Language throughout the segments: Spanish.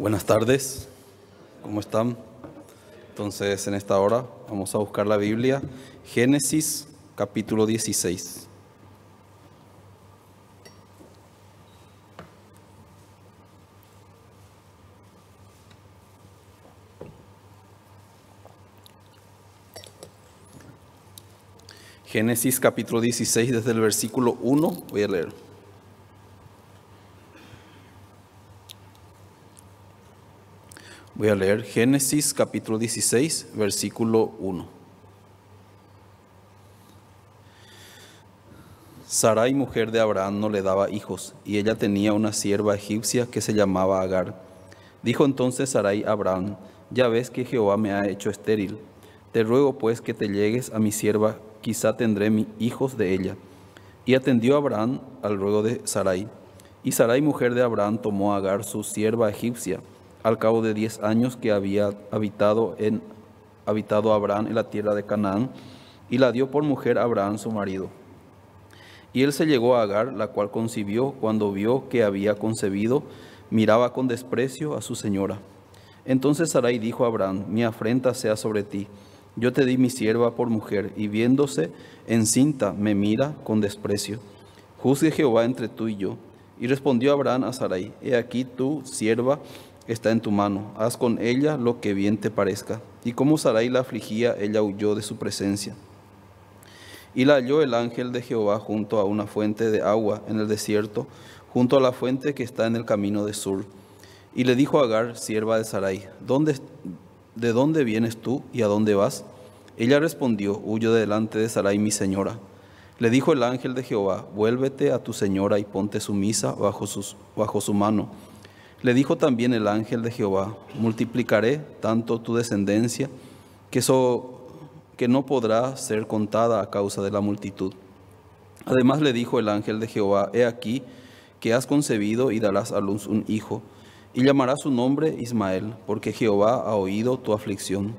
Buenas tardes, ¿cómo están? Entonces, en esta hora vamos a buscar la Biblia, Génesis capítulo 16. Génesis capítulo 16, desde el versículo 1, voy a leer. Voy a leer Génesis capítulo 16, versículo 1. Sarai, mujer de Abraham, no le daba hijos, y ella tenía una sierva egipcia que se llamaba Agar. Dijo entonces Sarai a Abraham, ya ves que Jehová me ha hecho estéril. Te ruego pues que te llegues a mi sierva, quizá tendré hijos de ella. Y atendió Abraham al ruego de Sarai. Y Sarai, mujer de Abraham, tomó a Agar, su sierva egipcia, al cabo de diez años que había habitado, en, habitado Abraham en la tierra de Canaán, y la dio por mujer a Abraham su marido. Y él se llegó a Agar, la cual concibió cuando vio que había concebido, miraba con desprecio a su señora. Entonces Sarai dijo a Abraham, mi afrenta sea sobre ti. Yo te di mi sierva por mujer, y viéndose encinta me mira con desprecio. Juzgue Jehová entre tú y yo. Y respondió Abraham a Sarai, he aquí tu sierva está en tu mano, haz con ella lo que bien te parezca. Y como Sarai la afligía, ella huyó de su presencia. Y la halló el ángel de Jehová junto a una fuente de agua en el desierto, junto a la fuente que está en el camino de Sur. Y le dijo a Agar, sierva de Sarai, ¿de dónde vienes tú y a dónde vas? Ella respondió, huyo delante de Sarai mi señora. Le dijo el ángel de Jehová, vuélvete a tu señora y ponte su misa bajo su mano. Le dijo también el ángel de Jehová, multiplicaré tanto tu descendencia que, que no podrá ser contada a causa de la multitud. Además le dijo el ángel de Jehová, he aquí que has concebido y darás a luz un hijo, y llamarás su nombre Ismael, porque Jehová ha oído tu aflicción.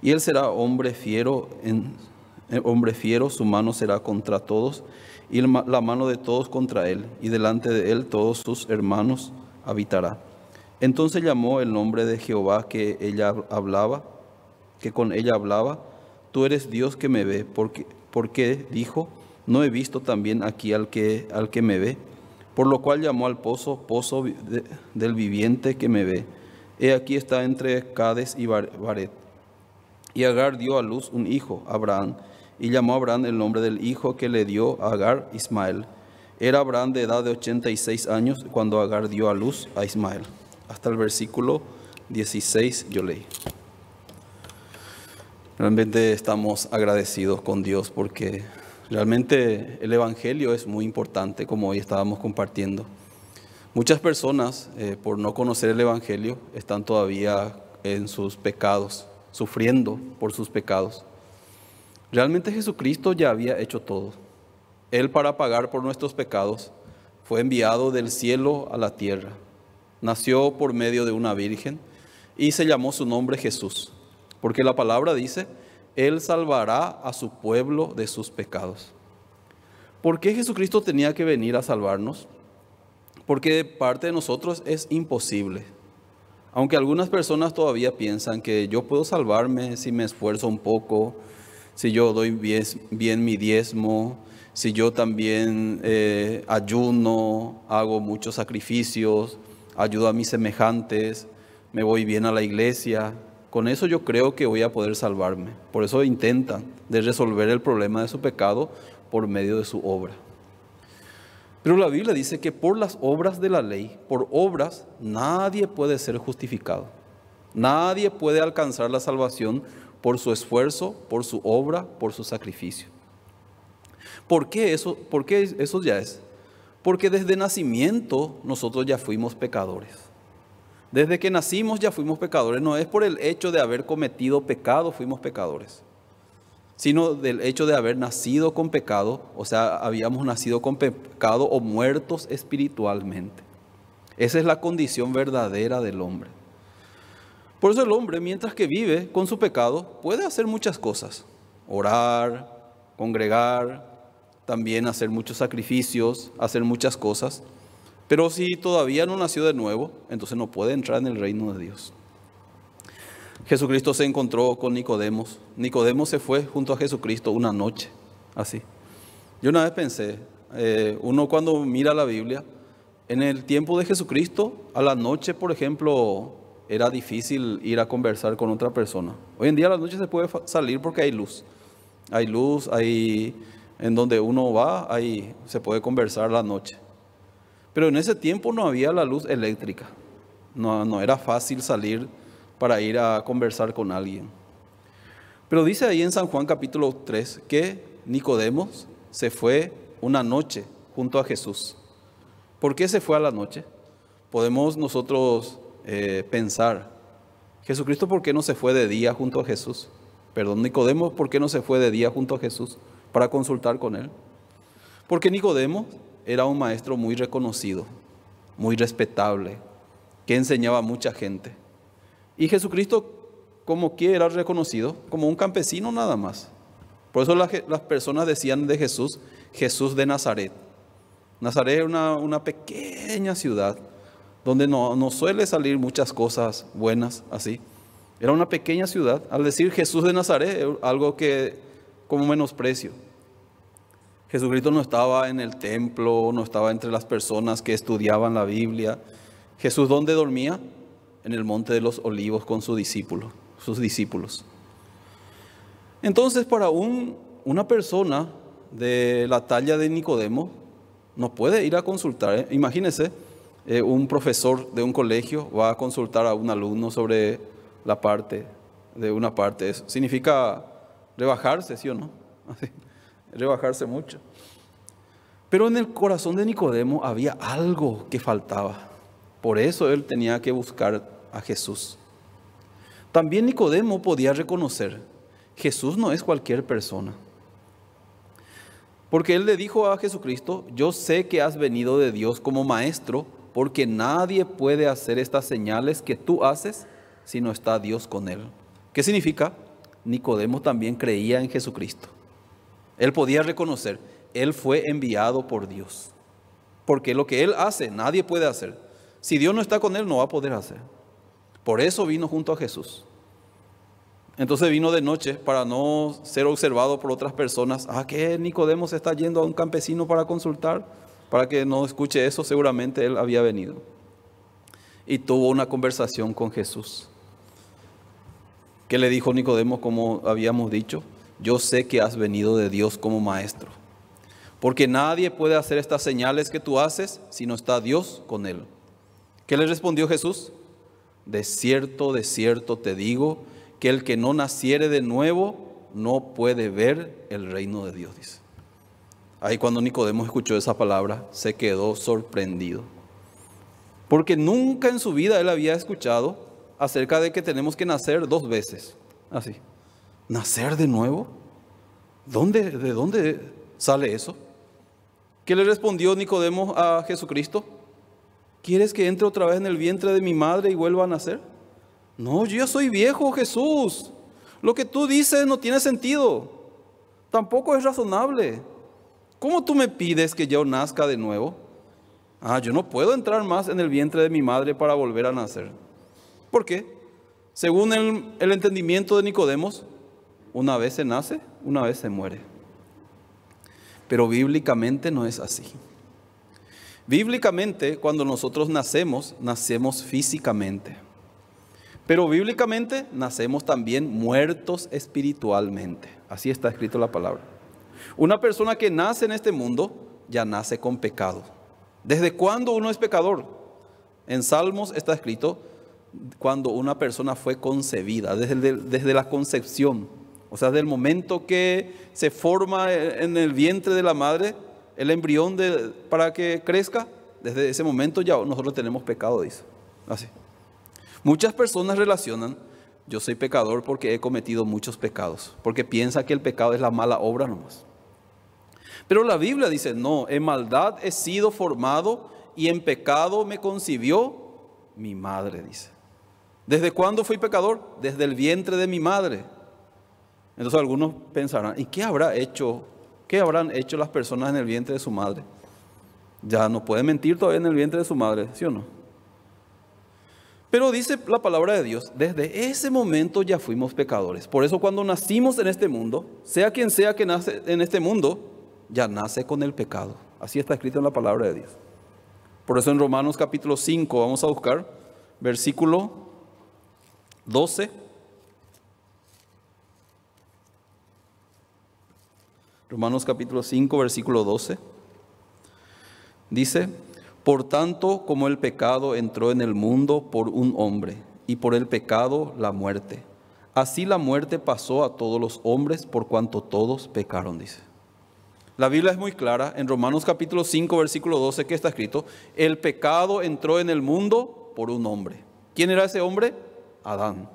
Y él será hombre fiero, eh, hombre fiero, su mano será contra todos, y la mano de todos contra él, y delante de él todos sus hermanos habitará. Entonces llamó el nombre de Jehová que ella hablaba, que con ella hablaba, tú eres Dios que me ve, porque, porque dijo, no he visto también aquí al que, al que me ve. Por lo cual llamó al pozo, pozo del viviente que me ve. He aquí está entre Cades y Baret. Y Agar dio a luz un hijo, Abraham, y llamó a Abraham el nombre del hijo que le dio Agar, Ismael. Era Abraham de edad de 86 años cuando Agar dio a luz a Ismael. Hasta el versículo 16 yo leí. Realmente estamos agradecidos con Dios porque realmente el Evangelio es muy importante como hoy estábamos compartiendo. Muchas personas eh, por no conocer el Evangelio están todavía en sus pecados, sufriendo por sus pecados. Realmente Jesucristo ya había hecho todo. Él para pagar por nuestros pecados fue enviado del cielo a la tierra. Nació por medio de una virgen y se llamó su nombre Jesús, porque la palabra dice, Él salvará a su pueblo de sus pecados. ¿Por qué Jesucristo tenía que venir a salvarnos? Porque de parte de nosotros es imposible. Aunque algunas personas todavía piensan que yo puedo salvarme si me esfuerzo un poco, si yo doy bien, bien mi diezmo, si yo también eh, ayuno, hago muchos sacrificios, ayudo a mis semejantes, me voy bien a la iglesia, con eso yo creo que voy a poder salvarme. Por eso intentan de resolver el problema de su pecado por medio de su obra. Pero la Biblia dice que por las obras de la ley, por obras, nadie puede ser justificado. Nadie puede alcanzar la salvación por su esfuerzo, por su obra, por su sacrificio. ¿Por qué eso, ya es? Porque desde nacimiento nosotros ya fuimos pecadores. Desde que nacimos ya fuimos pecadores. No es por el hecho de haber cometido pecado fuimos pecadores, sino del hecho de haber nacido con pecado, o sea, habíamos nacido con pecado o muertos espiritualmente. Esa es la condición verdadera del hombre. Por eso el hombre, mientras que vive con su pecado, puede hacer muchas cosas. Orar, congregar, también hacer muchos sacrificios, hacer muchas cosas. Pero si todavía no nació de nuevo, entonces no puede entrar en el reino de Dios. Jesucristo se encontró con Nicodemos. Nicodemos se fue junto a Jesucristo una noche, así. Yo una vez pensé, eh, uno cuando mira la Biblia, en el tiempo de Jesucristo, a la noche, por ejemplo, era difícil ir a conversar con otra persona. Hoy en día a la noche se puede salir porque hay luz. Hay luz, hay en donde uno va, ahí se puede conversar la noche. Pero en ese tiempo no había la luz eléctrica. No, era fácil salir para ir a conversar con alguien. Pero dice ahí en San Juan capítulo 3 que Nicodemos se fue una noche junto a Jesús. ¿Por qué se fue a la noche? Podemos nosotros eh, pensar, Jesucristo, ¿por qué no se fue de día junto a Jesús? Perdón, Nicodemos, ¿por qué no se fue de día junto a Jesús? para consultar con él. Porque Nicodemo era un maestro muy reconocido, muy respetable, que enseñaba a mucha gente. Y Jesucristo, como que era reconocido, como un campesino nada más. Por eso las, personas decían de Jesús, Jesús de Nazaret. Nazaret era una, pequeña ciudad donde no, no suele salir muchas cosas buenas así. Era una pequeña ciudad. Al decir Jesús de Nazaret, algo que como menosprecio. Jesucristo no estaba en el templo, no estaba entre las personas que estudiaban la Biblia. Jesús, ¿dónde dormía? En el monte de los olivos con sus discípulos. Sus discípulos. Entonces, para un, una persona de la talla de Nicodemo, no puede ir a consultar. ¿eh? Imagínense, eh, un profesor de un colegio va a consultar a un alumno sobre la parte de una parte. Eso significa rebajarse, ¿sí o no? Así rebajarse mucho. Pero en el corazón de Nicodemo había algo que faltaba. Por eso él tenía que buscar a Jesús. También Nicodemo podía reconocer, Jesús no es cualquier persona. Porque él le dijo a Jesucristo, yo sé que has venido de Dios como maestro, porque nadie puede hacer estas señales que tú haces si no está Dios con él. ¿Qué significa? Nicodemo también creía en Jesucristo. Él podía reconocer, Él fue enviado por Dios. Porque lo que Él hace, nadie puede hacer. Si Dios no está con Él, no va a poder hacer. Por eso vino junto a Jesús. Entonces vino de noche para no ser observado por otras personas. Ah, que Nicodemos está yendo a un campesino para consultar, para que no escuche eso, seguramente él había venido. Y tuvo una conversación con Jesús. ¿Qué le dijo Nicodemo, como habíamos dicho? yo sé que has venido de Dios como maestro. Porque nadie puede hacer estas señales que tú haces si no está Dios con él. ¿Qué le respondió Jesús? De cierto, de cierto te digo, que el que no naciere de nuevo no puede ver el reino de Dios, Ahí cuando Nicodemo escuchó esa palabra, se quedó sorprendido. Porque nunca en su vida él había escuchado acerca de que tenemos que nacer dos veces. Así. ¿Nacer de nuevo? ¿De dónde sale eso? ¿Qué le respondió Nicodemo a Jesucristo? ¿Quieres que entre otra vez en el vientre de mi madre y vuelva a nacer? No, yo ya soy viejo, Jesús. Lo que tú dices no tiene sentido. Tampoco es razonable. ¿Cómo tú me pides que yo nazca de nuevo? Ah, yo no puedo entrar más en el vientre de mi madre para volver a nacer. ¿Por qué? Según el, el entendimiento de Nicodemos, una vez se nace, una vez se muere. Pero bíblicamente no es así. Bíblicamente, cuando nosotros nacemos, nacemos físicamente. Pero bíblicamente nacemos también muertos espiritualmente. Así está escrito la palabra. Una persona que nace en este mundo ya nace con pecado. ¿Desde cuándo uno es pecador? En Salmos está escrito cuando una persona fue concebida, desde, desde la concepción. O sea, desde el momento que se forma en el vientre de la madre, el embrión de, para que crezca, desde ese momento ya nosotros tenemos pecado, dice. Así. Muchas personas relacionan, yo soy pecador porque he cometido muchos pecados, porque piensa que el pecado es la mala obra nomás. Pero la Biblia dice, no, en maldad he sido formado y en pecado me concibió mi madre, dice. ¿Desde cuándo fui pecador? Desde el vientre de mi madre. Entonces algunos pensarán, ¿y qué habrá hecho? ¿Qué habrán hecho las personas en el vientre de su madre? Ya no puede mentir todavía en el vientre de su madre, ¿sí o no? Pero dice la palabra de Dios, desde ese momento ya fuimos pecadores. Por eso cuando nacimos en este mundo, sea quien sea que nace en este mundo, ya nace con el pecado. Así está escrito en la palabra de Dios. Por eso en Romanos capítulo 5 vamos a buscar versículo 12 Romanos capítulo 5, versículo 12. Dice, por tanto como el pecado entró en el mundo por un hombre, y por el pecado la muerte. Así la muerte pasó a todos los hombres por cuanto todos pecaron, dice. La Biblia es muy clara, en Romanos capítulo 5, versículo 12, que está escrito, el pecado entró en el mundo por un hombre. ¿Quién era ese hombre? Adán.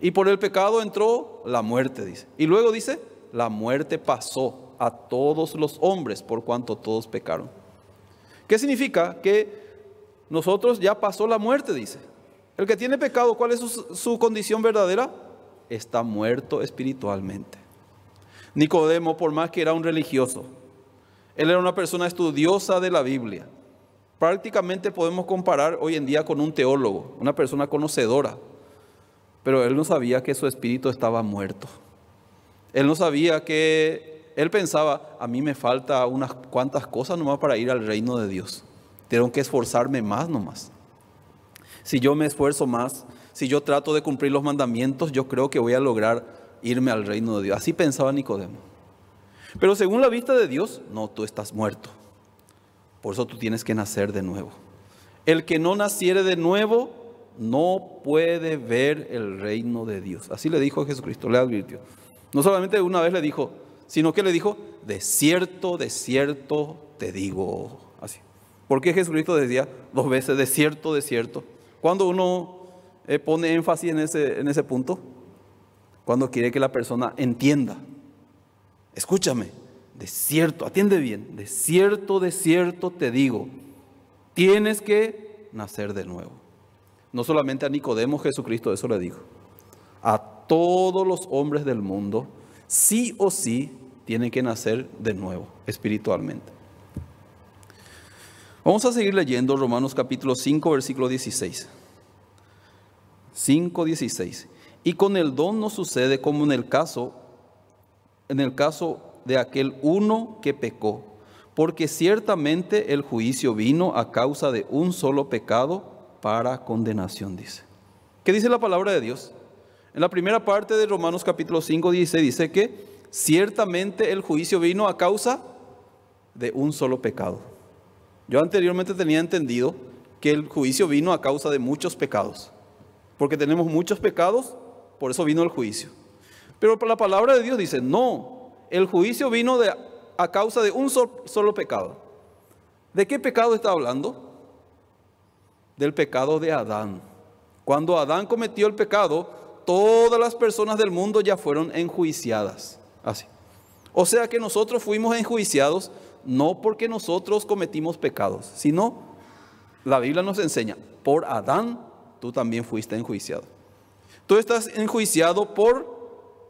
Y por el pecado entró la muerte, dice. Y luego dice, la muerte pasó a todos los hombres, por cuanto todos pecaron. ¿Qué significa? Que nosotros ya pasó la muerte, dice. El que tiene pecado, ¿cuál es su, condición verdadera? Está muerto espiritualmente. Nicodemo, por más que era un religioso, él era una persona estudiosa de la Biblia. Prácticamente podemos comparar hoy en día con un teólogo, una persona conocedora. Pero él no sabía que su espíritu estaba muerto. Él no sabía que él pensaba, a mí me falta unas cuantas cosas nomás para ir al reino de Dios. Tengo que esforzarme más nomás. Si yo me esfuerzo más, si yo trato de cumplir los mandamientos, yo creo que voy a lograr irme al reino de Dios. Así pensaba Nicodemo. Pero según la vista de Dios, no, tú estás muerto. Por eso tú tienes que nacer de nuevo. El que no naciere de nuevo no puede ver el reino de Dios. Así le dijo a Jesucristo, le advirtió. No solamente una vez le dijo, sino que le dijo, de cierto, de cierto te digo. Así. ¿Por qué Jesucristo decía dos veces, de cierto, de cierto? Cuando uno eh, pone énfasis en ese, en ese punto, cuando quiere que la persona entienda, escúchame, de cierto, atiende bien, de cierto, de cierto te digo, tienes que nacer de nuevo. No solamente a Nicodemo Jesucristo eso le dijo, a todos los hombres del mundo, sí o sí tiene que nacer de nuevo espiritualmente. Vamos a seguir leyendo Romanos capítulo 5, versículo 16. 5, 16. Y con el don no sucede como en el caso, en el caso de aquel uno que pecó, porque ciertamente el juicio vino a causa de un solo pecado para condenación, dice. ¿Qué dice la palabra de Dios? En la primera parte de Romanos capítulo 5 dice, dice que ciertamente el juicio vino a causa de un solo pecado. Yo anteriormente tenía entendido que el juicio vino a causa de muchos pecados, porque tenemos muchos pecados, por eso vino el juicio. Pero la palabra de Dios dice, no, el juicio vino a causa de un solo pecado. ¿De qué pecado está hablando? Del pecado de Adán. Cuando Adán cometió el pecado, todas las personas del mundo ya fueron enjuiciadas. Así. O sea que nosotros fuimos enjuiciados no porque nosotros cometimos pecados, sino la Biblia nos enseña, por Adán tú también fuiste enjuiciado. Tú estás enjuiciado por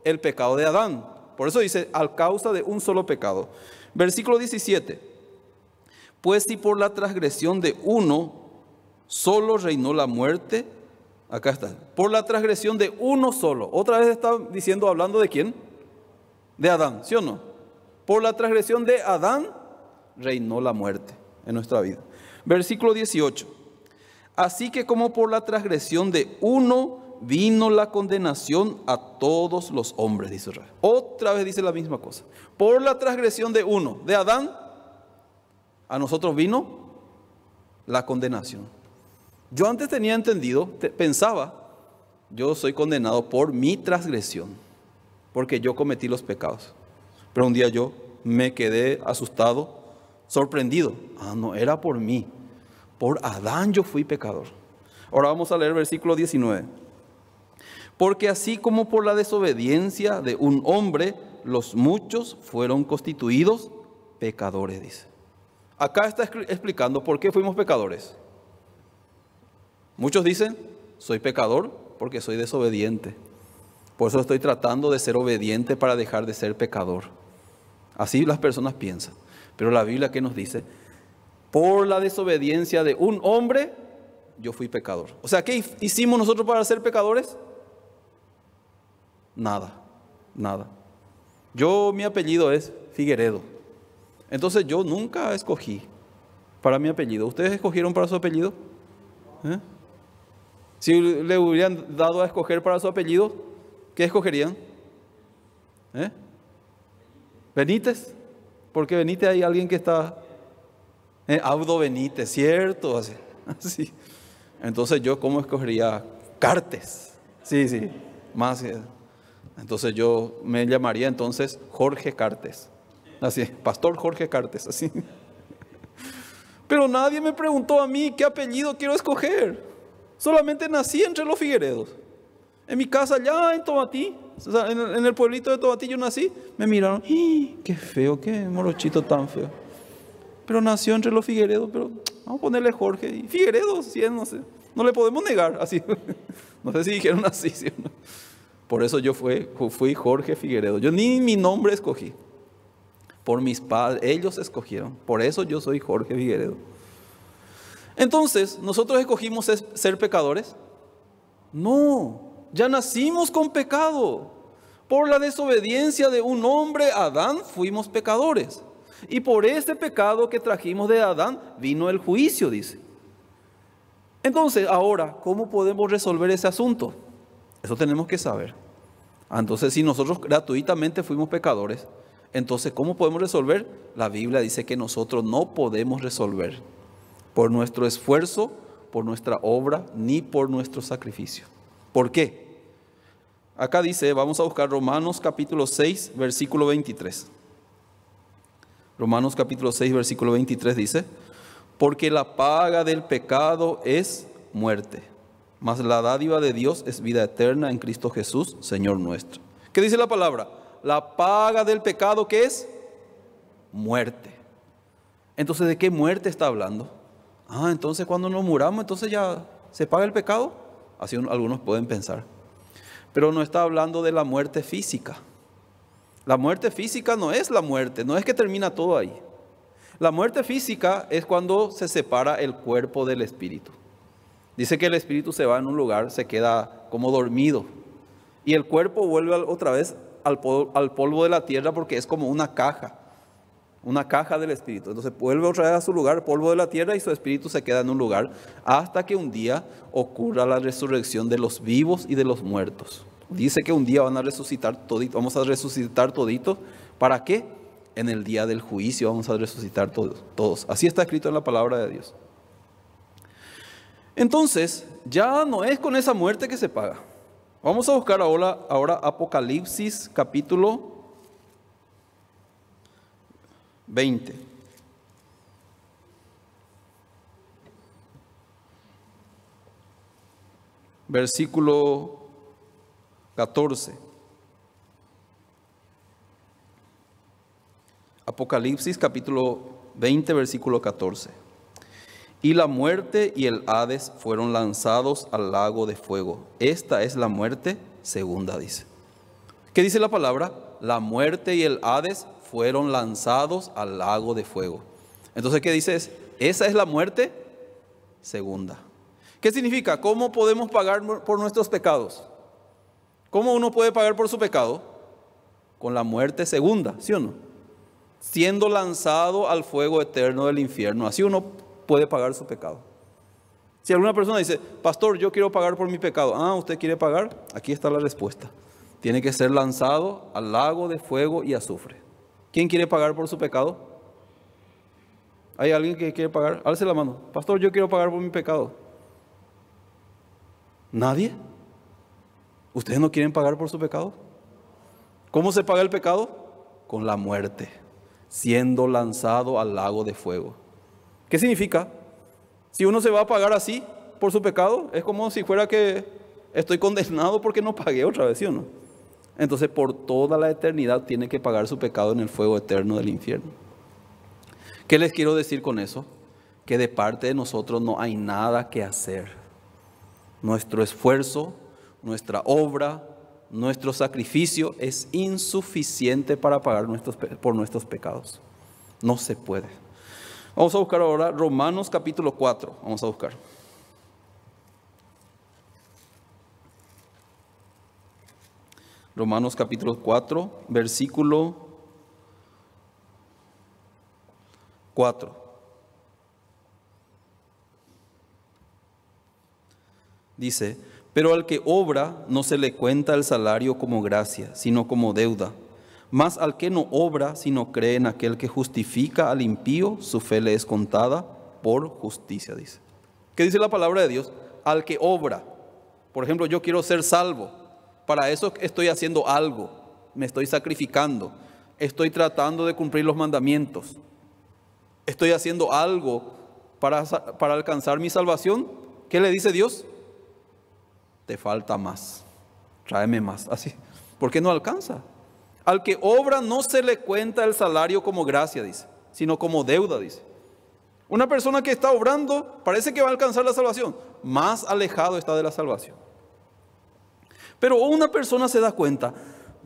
el pecado de Adán. Por eso dice, al causa de un solo pecado. Versículo 17. Pues si por la transgresión de uno solo reinó la muerte, acá está, por la transgresión de uno solo. Otra vez está diciendo, hablando de quién? de Adán, ¿sí o no? Por la transgresión de Adán reinó la muerte en nuestra vida. Versículo 18. Así que como por la transgresión de uno vino la condenación a todos los hombres, dice Israel. Otra vez dice la misma cosa. Por la transgresión de uno, de Adán, a nosotros vino la condenación. Yo antes tenía entendido, pensaba, yo soy condenado por mi transgresión porque yo cometí los pecados. Pero un día yo me quedé asustado, sorprendido. Ah, no, era por mí. Por Adán yo fui pecador. Ahora vamos a leer versículo 19. Porque así como por la desobediencia de un hombre, los muchos fueron constituidos pecadores, dice. Acá está explicando por qué fuimos pecadores. Muchos dicen, soy pecador porque soy desobediente. Por eso estoy tratando de ser obediente para dejar de ser pecador. Así las personas piensan. Pero la Biblia que nos dice, por la desobediencia de un hombre, yo fui pecador. O sea, ¿qué hicimos nosotros para ser pecadores? Nada, nada. Yo, mi apellido es Figueredo. Entonces yo nunca escogí para mi apellido. ¿Ustedes escogieron para su apellido? ¿Eh? Si le hubieran dado a escoger para su apellido, ¿Qué escogerían? ¿Eh? ¿Benítez? Porque Benítez hay alguien que está... Eh, Benítez, ¿cierto? Así, Entonces yo, ¿cómo escogería? Cartes. Sí, sí. Más... Entonces yo me llamaría entonces Jorge Cartes. Así, Pastor Jorge Cartes, así. Pero nadie me preguntó a mí qué apellido quiero escoger. Solamente nací entre los Figueredos. En mi casa allá en Tomatí. en, el pueblito de Tomatí yo nací, me miraron, qué feo, qué morochito tan feo. Pero nació entre los Figueredos. pero vamos a ponerle Jorge. Y Figueredo, no sé, no le podemos negar, así. no sé si dijeron así, ¿sí no? Por eso yo fui, fui Jorge Figueredo. Yo ni mi nombre escogí. Por mis padres, ellos escogieron. Por eso yo soy Jorge Figueredo. Entonces, ¿nosotros escogimos ser pecadores? No, ya nacimos con pecado. Por la desobediencia de un hombre, Adán, fuimos pecadores. Y por este pecado que trajimos de Adán vino el juicio, dice. Entonces, ahora, ¿cómo podemos resolver ese asunto? Eso tenemos que saber. Entonces, si nosotros gratuitamente fuimos pecadores, entonces, ¿cómo podemos resolver? La Biblia dice que nosotros no podemos resolver por nuestro esfuerzo, por nuestra obra, ni por nuestro sacrificio. ¿Por qué? Acá dice, vamos a buscar Romanos capítulo 6, versículo 23. Romanos capítulo 6, versículo 23 dice, porque la paga del pecado es muerte, mas la dádiva de Dios es vida eterna en Cristo Jesús, Señor nuestro. ¿Qué dice la palabra? La paga del pecado que es muerte. Entonces, ¿de qué muerte está hablando? Ah, entonces cuando nos muramos, entonces ya se paga el pecado. Así algunos pueden pensar. Pero no está hablando de la muerte física. La muerte física no es la muerte, no es que termina todo ahí. La muerte física es cuando se separa el cuerpo del espíritu. Dice que el espíritu se va en un lugar, se queda como dormido. Y el cuerpo vuelve otra vez al polvo de la tierra porque es como una caja una caja del espíritu. Entonces vuelve otra vez a su lugar, polvo de la tierra, y su espíritu se queda en un lugar hasta que un día ocurra la resurrección de los vivos y de los muertos. Dice que un día van a resucitar todito, vamos a resucitar toditos. ¿Para qué? En el día del juicio vamos a resucitar todos, todos. Así está escrito en la palabra de Dios. Entonces, ya no es con esa muerte que se paga. Vamos a buscar ahora, ahora Apocalipsis capítulo 20. Versículo 14. Apocalipsis capítulo 20, versículo 14. Y la muerte y el Hades fueron lanzados al lago de fuego. Esta es la muerte segunda, dice. ¿Qué dice la palabra? La muerte y el Hades fueron lanzados al lago de fuego. Entonces, ¿qué dices? Esa es la muerte segunda. ¿Qué significa? ¿Cómo podemos pagar por nuestros pecados? ¿Cómo uno puede pagar por su pecado? Con la muerte segunda, ¿sí o no? Siendo lanzado al fuego eterno del infierno. Así uno puede pagar su pecado. Si alguna persona dice, pastor, yo quiero pagar por mi pecado. Ah, ¿usted quiere pagar? Aquí está la respuesta. Tiene que ser lanzado al lago de fuego y azufre. ¿Quién quiere pagar por su pecado? ¿Hay alguien que quiere pagar? Alce la mano. Pastor, yo quiero pagar por mi pecado. ¿Nadie? ¿Ustedes no quieren pagar por su pecado? ¿Cómo se paga el pecado? Con la muerte, siendo lanzado al lago de fuego. ¿Qué significa? Si uno se va a pagar así por su pecado, es como si fuera que estoy condenado porque no pagué otra vez, ¿sí o no? Entonces por toda la eternidad tiene que pagar su pecado en el fuego eterno del infierno. ¿Qué les quiero decir con eso? Que de parte de nosotros no hay nada que hacer. Nuestro esfuerzo, nuestra obra, nuestro sacrificio es insuficiente para pagar por nuestros pecados. No se puede. Vamos a buscar ahora Romanos capítulo 4. Vamos a buscar. Romanos capítulo 4, versículo 4. Dice, pero al que obra no se le cuenta el salario como gracia, sino como deuda. Mas al que no obra, sino cree en aquel que justifica al impío, su fe le es contada por justicia, dice. ¿Qué dice la palabra de Dios? Al que obra. Por ejemplo, yo quiero ser salvo. Para eso estoy haciendo algo, me estoy sacrificando, estoy tratando de cumplir los mandamientos, estoy haciendo algo para, alcanzar mi salvación. ¿Qué le dice Dios? Te falta más, tráeme más, así. ¿Por qué no alcanza? Al que obra no se le cuenta el salario como gracia, dice, sino como deuda, dice. Una persona que está obrando parece que va a alcanzar la salvación, más alejado está de la salvación. Pero una persona se da cuenta,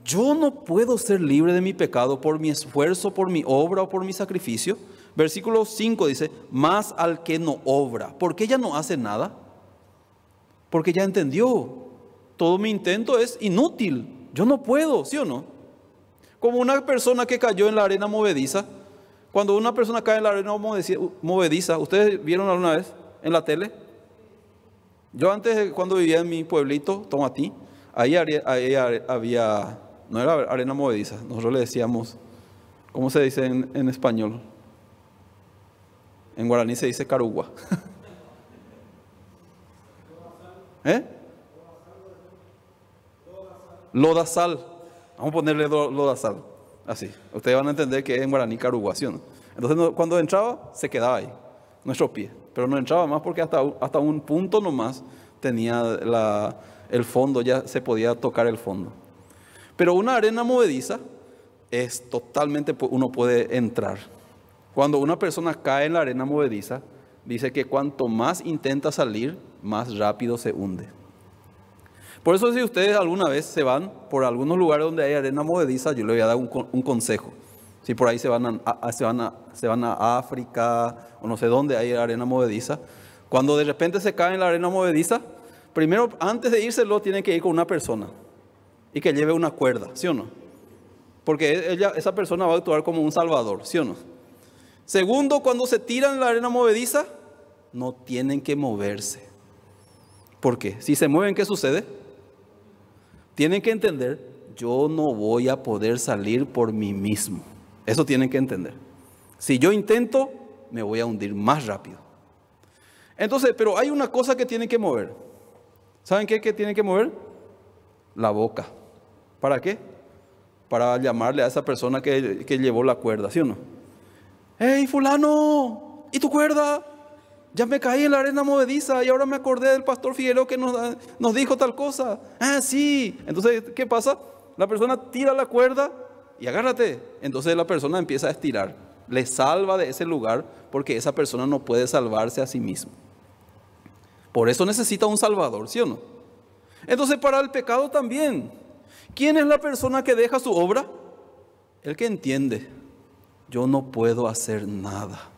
yo no puedo ser libre de mi pecado por mi esfuerzo, por mi obra o por mi sacrificio. Versículo 5 dice, más al que no obra. ¿Por qué ella no hace nada? Porque ya entendió. Todo mi intento es inútil. Yo no puedo, ¿sí o no? Como una persona que cayó en la arena movediza. Cuando una persona cae en la arena movediza, ¿ustedes vieron alguna vez en la tele? Yo antes, cuando vivía en mi pueblito, Tomatí, Ahí, había, no era arena movediza, nosotros le decíamos, ¿cómo se dice en, español? En guaraní se dice carugua. ¿Eh? sal, Vamos a ponerle sal, Así. Ustedes van a entender que es en guaraní carugua, Entonces cuando entraba, se quedaba ahí, nuestro pie. Pero no entraba más porque hasta, hasta un punto nomás tenía la, el fondo, ya se podía tocar el fondo. Pero una arena movediza es totalmente, uno puede entrar. Cuando una persona cae en la arena movediza, dice que cuanto más intenta salir, más rápido se hunde. Por eso si ustedes alguna vez se van por algunos lugares donde hay arena movediza, yo les voy a dar un, consejo. Si por ahí se van se van a África o no sé dónde hay arena movediza, cuando de repente se cae en la arena movediza, primero, antes de írselo, tiene que ir con una persona y que lleve una cuerda, ¿sí o no? Porque e, ella, esa persona va a actuar como un salvador, ¿sí o no? Segundo, cuando se tiran la arena movediza, no tienen que moverse. ¿Por qué? Si se mueven, ¿qué sucede? Tienen que entender, yo no voy a poder salir por mí mismo. Eso tienen que entender. Si yo intento, me voy a hundir más rápido. Entonces, pero hay una cosa que tienen que mover. ¿Saben qué, tiene tienen que mover? La boca. ¿Para qué? Para llamarle a esa persona que, llevó la cuerda, ¿sí o no? ¡Hey, fulano! ¿Y tu cuerda? Ya me caí en la arena movediza y ahora me acordé del pastor Figueroa que nos, dijo tal cosa. Ah, sí. Entonces, ¿qué pasa? La persona tira la cuerda y agárrate. Entonces la persona empieza a estirar. Le salva de ese lugar porque esa persona no puede salvarse a sí mismo. Por eso necesita un Salvador, ¿sí o no? Entonces para el pecado también. ¿Quién es la persona que deja su obra? El que entiende, yo no puedo hacer nada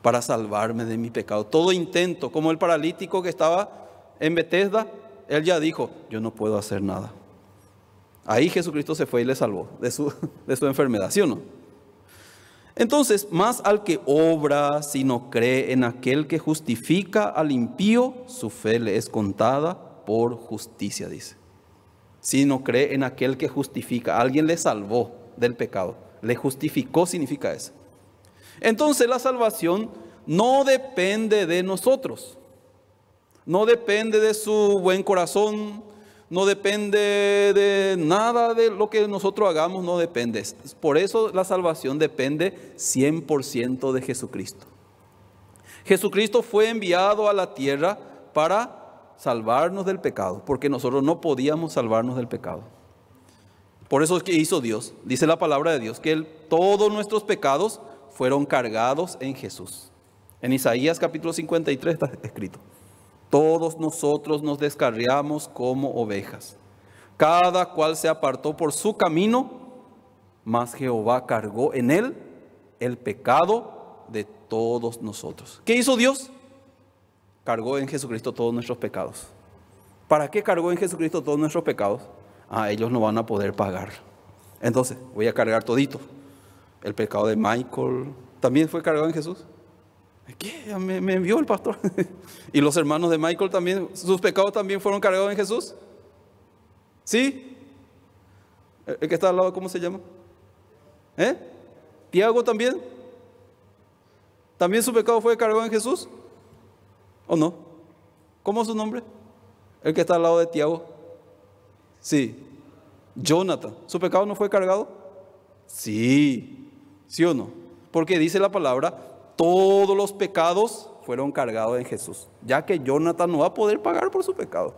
para salvarme de mi pecado. Todo intento, como el paralítico que estaba en Betesda, él ya dijo, yo no puedo hacer nada. Ahí Jesucristo se fue y le salvó de su, de su enfermedad, ¿sí o no? Entonces, más al que obra, si no cree en aquel que justifica al impío, su fe le es contada por justicia, dice. Si no cree en aquel que justifica, alguien le salvó del pecado, le justificó significa eso. Entonces la salvación no depende de nosotros, no depende de su buen corazón, no depende de nada de lo que nosotros hagamos, no depende. Por eso la salvación depende 100% de Jesucristo. Jesucristo fue enviado a la tierra para salvarnos del pecado, porque nosotros no podíamos salvarnos del pecado. Por eso es que hizo Dios, dice la palabra de Dios, que él, todos nuestros pecados fueron cargados en Jesús. En Isaías capítulo 53 está escrito. Todos nosotros nos descarriamos como ovejas. Cada cual se apartó por su camino, mas Jehová cargó en él el pecado de todos nosotros. ¿Qué hizo Dios? Cargó en Jesucristo todos nuestros pecados. ¿Para qué cargó en Jesucristo todos nuestros pecados? Ah, ellos no van a poder pagar. Entonces, voy a cargar todito. El pecado de Michael también fue cargado en Jesús. ¿Qué? Me, envió el pastor. y los hermanos de Michael también, sus pecados también fueron cargados en Jesús. ¿Sí? El que está al lado, ¿cómo se llama? ¿Eh? ¿Tiago también? ¿También su pecado fue cargado en Jesús? ¿O no? ¿Cómo es su nombre? El que está al lado de Tiago. Sí. Jonathan. ¿Su pecado no fue cargado? Sí. ¿Sí o no? Porque dice la palabra todos los pecados fueron cargados en Jesús, ya que Jonathan no va a poder pagar por su pecado.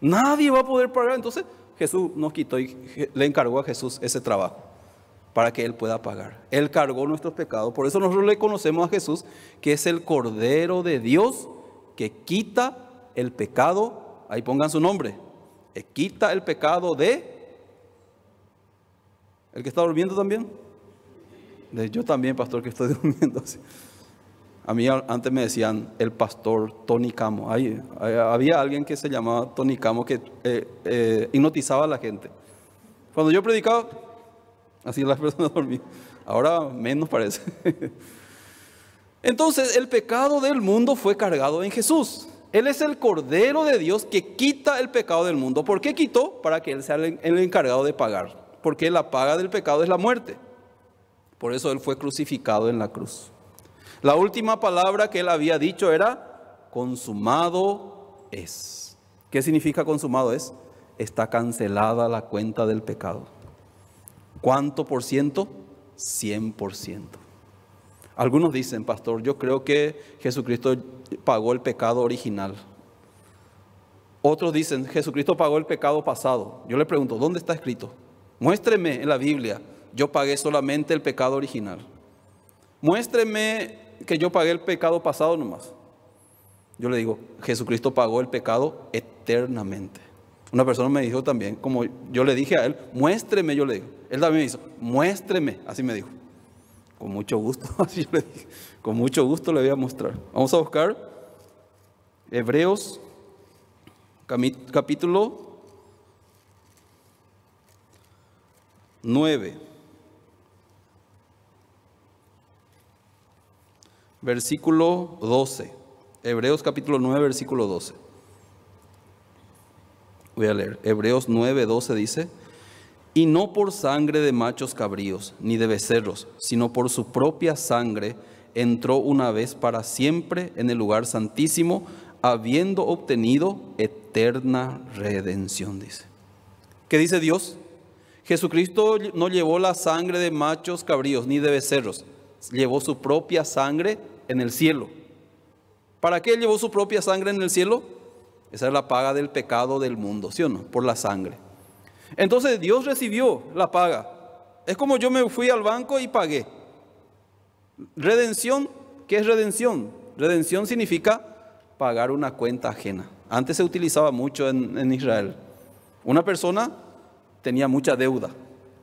Nadie va a poder pagar. Entonces Jesús nos quitó y le encargó a Jesús ese trabajo para que Él pueda pagar. Él cargó nuestros pecados. Por eso nosotros le conocemos a Jesús, que es el Cordero de Dios que quita el pecado. Ahí pongan su nombre. quita el pecado de... El que está durmiendo también yo también, pastor, que estoy durmiendo. A mí antes me decían el pastor Tony Camo. había alguien que se llamaba Tony Camo que eh, eh, hipnotizaba a la gente. Cuando yo predicaba, así las personas dormían. Ahora menos parece. Entonces, el pecado del mundo fue cargado en Jesús. Él es el Cordero de Dios que quita el pecado del mundo. ¿Por qué quitó? Para que Él sea el encargado de pagar. Porque la paga del pecado es la muerte. Por eso él fue crucificado en la cruz. La última palabra que él había dicho era, consumado es. ¿Qué significa consumado es? Está cancelada la cuenta del pecado. ¿Cuánto por ciento? 100%. Algunos dicen, pastor, yo creo que Jesucristo pagó el pecado original. Otros dicen, Jesucristo pagó el pecado pasado. Yo le pregunto, ¿dónde está escrito? Muéstreme en la Biblia yo pagué solamente el pecado original. Muéstreme que yo pagué el pecado pasado nomás. Yo le digo, Jesucristo pagó el pecado eternamente. Una persona me dijo también, como yo le dije a él, muéstreme, yo le digo. Él también me dijo, muéstreme, así me dijo. Con mucho gusto, así yo le dije. Con mucho gusto le voy a mostrar. Vamos a buscar Hebreos capítulo 9. versículo 12. Hebreos capítulo 9, versículo 12. Voy a leer. Hebreos 9, 12 dice, y no por sangre de machos cabríos ni de becerros, sino por su propia sangre entró una vez para siempre en el lugar santísimo, habiendo obtenido eterna redención, dice. ¿Qué dice Dios? Jesucristo no llevó la sangre de machos cabríos ni de becerros llevó su propia sangre en el cielo. ¿Para qué llevó su propia sangre en el cielo? Esa es la paga del pecado del mundo, ¿sí o no? Por la sangre. Entonces Dios recibió la paga. Es como yo me fui al banco y pagué. Redención, ¿qué es redención? Redención significa pagar una cuenta ajena. Antes se utilizaba mucho en, en Israel. Una persona tenía mucha deuda,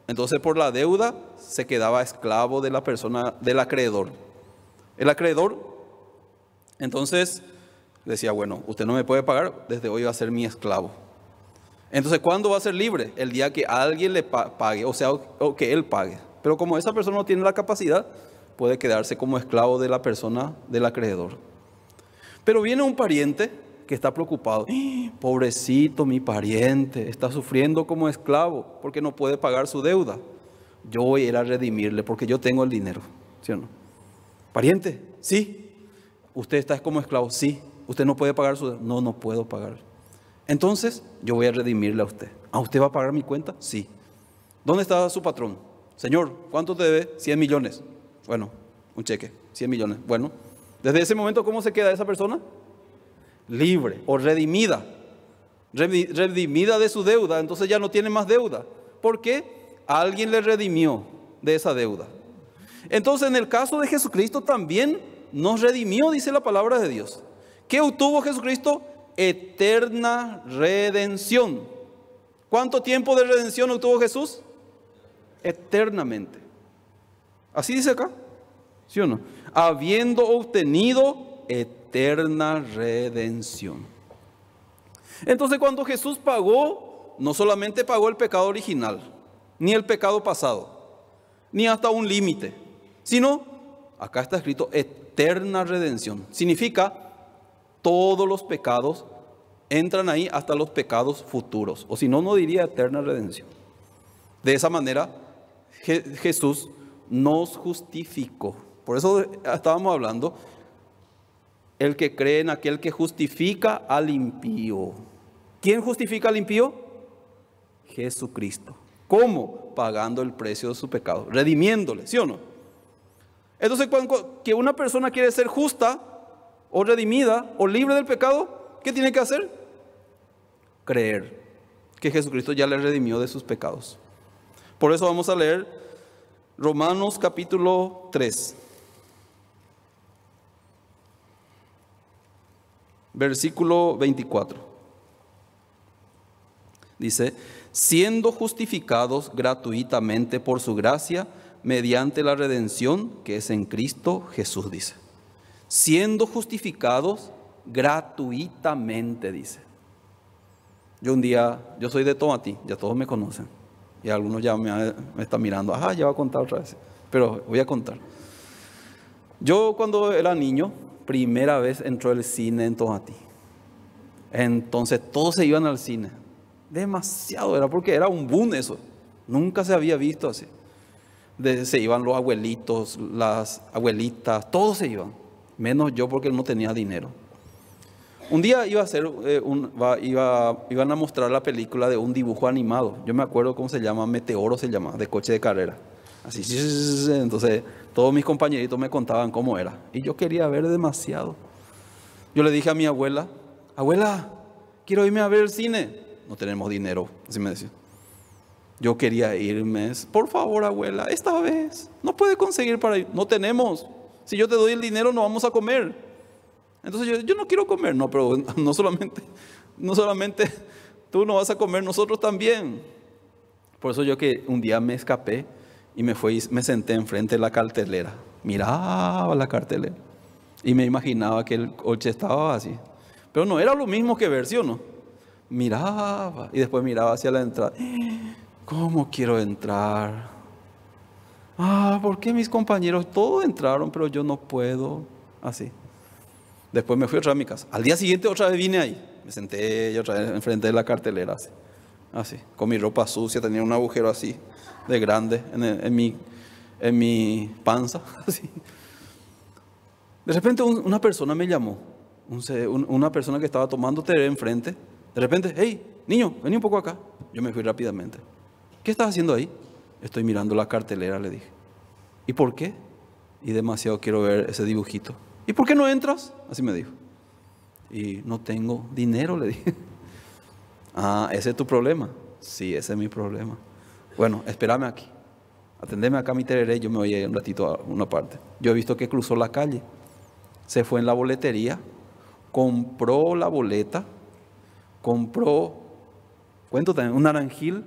entonces por la deuda se quedaba esclavo de la persona, del acreedor. El acreedor, entonces, decía, bueno, usted no me puede pagar, desde hoy va a ser mi esclavo. Entonces, ¿cuándo va a ser libre? El día que alguien le pague, o sea, que él pague. Pero como esa persona no tiene la capacidad, puede quedarse como esclavo de la persona, del acreedor. Pero viene un pariente que está preocupado. Pobrecito mi pariente, está sufriendo como esclavo porque no puede pagar su deuda. Yo voy a ir a redimirle porque yo tengo el dinero. ¿Sí o no? Pariente, sí. Usted está como esclavo, sí. Usted no puede pagar su deuda. No, no puedo pagar. Entonces, yo voy a redimirle a usted. ¿A usted va a pagar mi cuenta? Sí. ¿Dónde está su patrón? Señor, ¿cuánto te debe? 100 millones. Bueno, un cheque, 100 millones. Bueno, desde ese momento, ¿cómo se queda esa persona? libre o redimida. Redimida de su deuda, entonces ya no tiene más deuda. porque Alguien le redimió de esa deuda. Entonces en el caso de Jesucristo también nos redimió, dice la palabra de Dios. ¿Qué obtuvo Jesucristo? Eterna redención. ¿Cuánto tiempo de redención obtuvo Jesús? Eternamente. Así dice acá. ¿Sí o no? Habiendo obtenido eternamente eterna redención. Entonces cuando Jesús pagó, no solamente pagó el pecado original, ni el pecado pasado, ni hasta un límite, sino, acá está escrito, eterna redención. Significa, todos los pecados entran ahí hasta los pecados futuros, o si no, no diría eterna redención. De esa manera, Jesús nos justificó. Por eso estábamos hablando el que cree en aquel que justifica al impío. ¿Quién justifica al impío? Jesucristo. ¿Cómo? Pagando el precio de su pecado, redimiéndole, ¿sí o no? Entonces, cuando que una persona quiere ser justa o redimida o libre del pecado, ¿qué tiene que hacer? Creer que Jesucristo ya le redimió de sus pecados. Por eso vamos a leer Romanos capítulo 3. versículo 24. Dice, siendo justificados gratuitamente por su gracia mediante la redención que es en Cristo Jesús, dice. Siendo justificados gratuitamente, dice. Yo un día, yo soy de Tomati, ya todos me conocen. Y algunos ya me, me están mirando, ajá, ya va a contar otra vez. Pero voy a contar. Yo cuando era niño, primera vez entró el cine en ti. Entonces todos se iban al cine. Demasiado era porque era un boom eso. Nunca se había visto así. se iban los abuelitos, las abuelitas, todos se iban. Menos yo porque no tenía dinero. Un día iba a hacer, eh, iban a mostrar la película de un dibujo animado. Yo me acuerdo cómo se llama, Meteoro se llama, de coche de carrera. Así, entonces todos mis compañeritos me contaban cómo era. Y yo quería ver demasiado. Yo le dije a mi abuela, abuela, quiero irme a ver el cine. No tenemos dinero, así me decía. Yo quería irme. Por favor, abuela, esta vez no puede conseguir para ir. No tenemos. Si yo te doy el dinero, no vamos a comer. Entonces yo, yo no quiero comer. No, pero no solamente, no solamente tú no vas a comer, nosotros también. Por eso yo que un día me escapé y me fui, me senté enfrente de la cartelera. Miraba la cartelera. Y me imaginaba que el coche estaba así. Pero no era lo mismo que ver, ¿sí o no? Miraba. Y después miraba hacia la entrada. ¿Cómo quiero entrar? Ah, ¿por qué mis compañeros todos entraron, pero yo no puedo? Así. Después me fui otra vez a mi casa. Al día siguiente otra vez vine ahí. Me senté otra vez enfrente de la cartelera. Así así, con mi ropa sucia, tenía un agujero así de grande en, mi, panza. Así. De repente una persona me llamó, una persona que estaba tomando té enfrente. De repente, hey, niño, vení un poco acá. Yo me fui rápidamente. ¿Qué estás haciendo ahí? Estoy mirando la cartelera, le dije. ¿Y por qué? Y demasiado quiero ver ese dibujito. ¿Y por qué no entras? Así me dijo. Y no tengo dinero, le dije. Ah, ese es tu problema. Sí, ese es mi problema. Bueno, espérame aquí. Atendeme acá mi tereré, yo me voy a ir un ratito a una parte. Yo he visto que cruzó la calle. Se fue en la boletería, compró la boleta, compró, cuento un naranjil.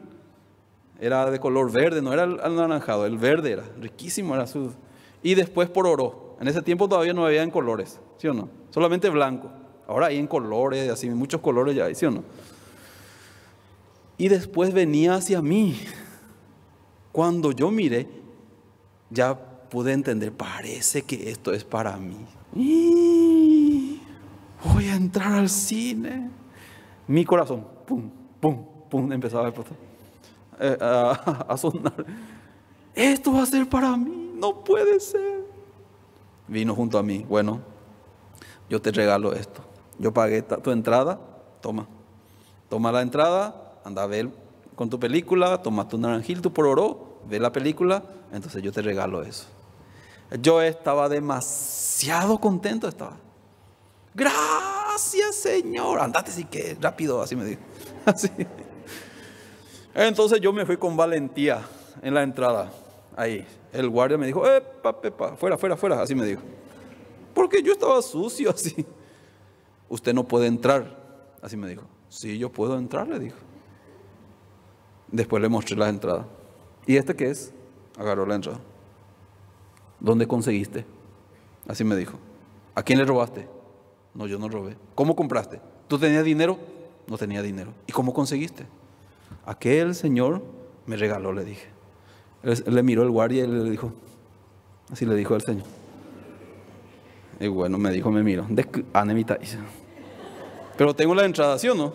Era de color verde, no era el anaranjado, el verde era, riquísimo era azul. Y después por oro. En ese tiempo todavía no había en colores, ¿sí o no? Solamente blanco. Ahora hay en colores, así, muchos colores ya ¿sí o no? y después venía hacia mí. Cuando yo miré, ya pude entender, parece que esto es para mí. voy a entrar al cine. Mi corazón, pum, pum, pum, empezaba a, eh, a sonar. Esto va a ser para mí, no puede ser. Vino junto a mí, bueno, yo te regalo esto. Yo pagué tu entrada, toma. Toma la entrada, anda a ver con tu película, toma tu naranjil, tu pororó, ve la película, entonces yo te regalo eso. Yo estaba demasiado contento, estaba. Gracias, Señor. Andate, sí que rápido, así me dijo. Así. Entonces yo me fui con valentía en la entrada. Ahí. El guardia me dijo, epa, pepa, fuera, fuera, fuera. Así me dijo. Porque yo estaba sucio así. Usted no puede entrar. Así me dijo. Sí, yo puedo entrar, le dijo. Después le mostré la entrada. ¿Y este qué es? Agarró la entrada. ¿Dónde conseguiste? Así me dijo. ¿A quién le robaste? No, yo no robé. ¿Cómo compraste? ¿Tú tenías dinero? No tenía dinero. ¿Y cómo conseguiste? Aquel señor me regaló, le dije. le miró el guardia y le dijo, así le dijo el señor. Y bueno, me dijo, me miró. Ah, Pero tengo la entrada, ¿sí o no?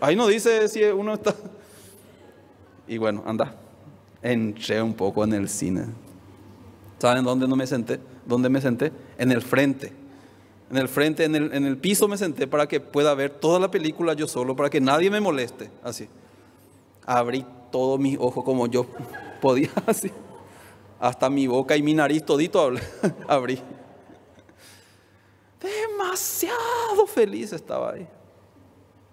Ahí no dice si uno está y bueno, anda. Entré un poco en el cine. ¿Saben dónde no me senté? ¿Dónde me senté? En el frente. En el frente, en el, piso me senté para que pueda ver toda la película yo solo, para que nadie me moleste. Así. Abrí todos mis ojos como yo podía, así. Hasta mi boca y mi nariz todito abrí. Demasiado feliz estaba ahí.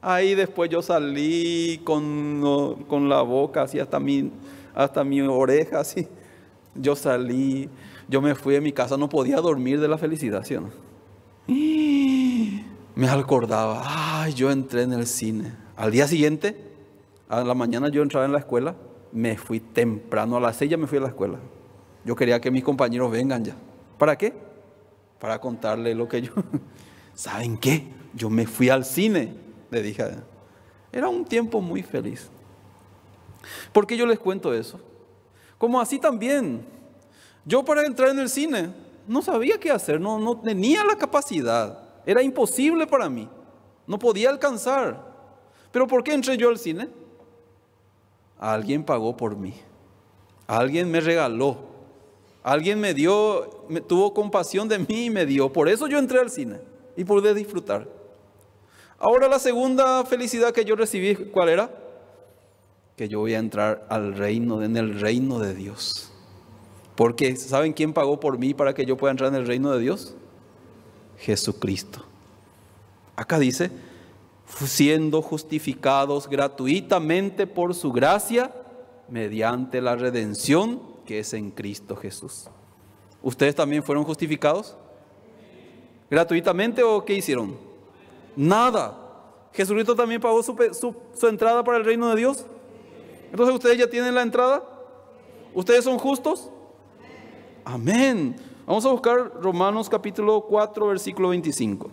Ahí después yo salí con, la boca así hasta mi, hasta mi oreja así. Yo salí, yo me fui a mi casa, no podía dormir de la felicidad, ¿sí me acordaba, ay, yo entré en el cine. Al día siguiente, a la mañana yo entraba en la escuela, me fui temprano, a las seis ya me fui a la escuela. Yo quería que mis compañeros vengan ya. ¿Para qué? Para contarle lo que yo... ¿Saben qué? Yo me fui al cine le dije Era un tiempo muy feliz. ¿Por qué yo les cuento eso? Como así también, yo para entrar en el cine no sabía qué hacer, no, no tenía la capacidad, era imposible para mí, no podía alcanzar. Pero ¿por qué entré yo al cine? Alguien pagó por mí, alguien me regaló, alguien me dio, me, tuvo compasión de mí y me dio. Por eso yo entré al cine y pude disfrutar. Ahora la segunda felicidad que yo recibí, ¿cuál era? Que yo voy a entrar al reino, en el reino de Dios. Porque, ¿saben quién pagó por mí para que yo pueda entrar en el reino de Dios? Jesucristo. Acá dice, siendo justificados gratuitamente por su gracia, mediante la redención que es en Cristo Jesús. ¿Ustedes también fueron justificados? ¿Gratuitamente o qué hicieron? Nada. ¿Jesucristo también pagó su, entrada para el reino de Dios? Entonces ustedes ya tienen la entrada. ¿Ustedes son justos? Amén. Vamos a buscar Romanos capítulo 4, versículo 25.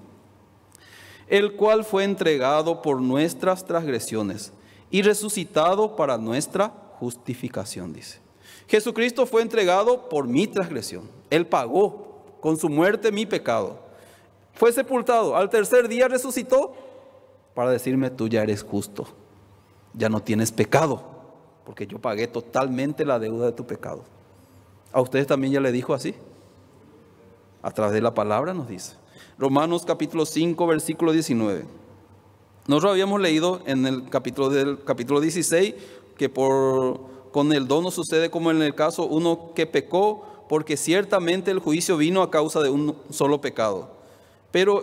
El cual fue entregado por nuestras transgresiones y resucitado para nuestra justificación, dice. Jesucristo fue entregado por mi transgresión. Él pagó con su muerte mi pecado. Fue sepultado, al tercer día resucitó para decirme, tú ya eres justo, ya no tienes pecado, porque yo pagué totalmente la deuda de tu pecado. A ustedes también ya le dijo así. A través de la palabra nos dice. Romanos capítulo 5, versículo 19. Nosotros habíamos leído en el capítulo del capítulo 16 que por con el dono sucede como en el caso uno que pecó, porque ciertamente el juicio vino a causa de un solo pecado pero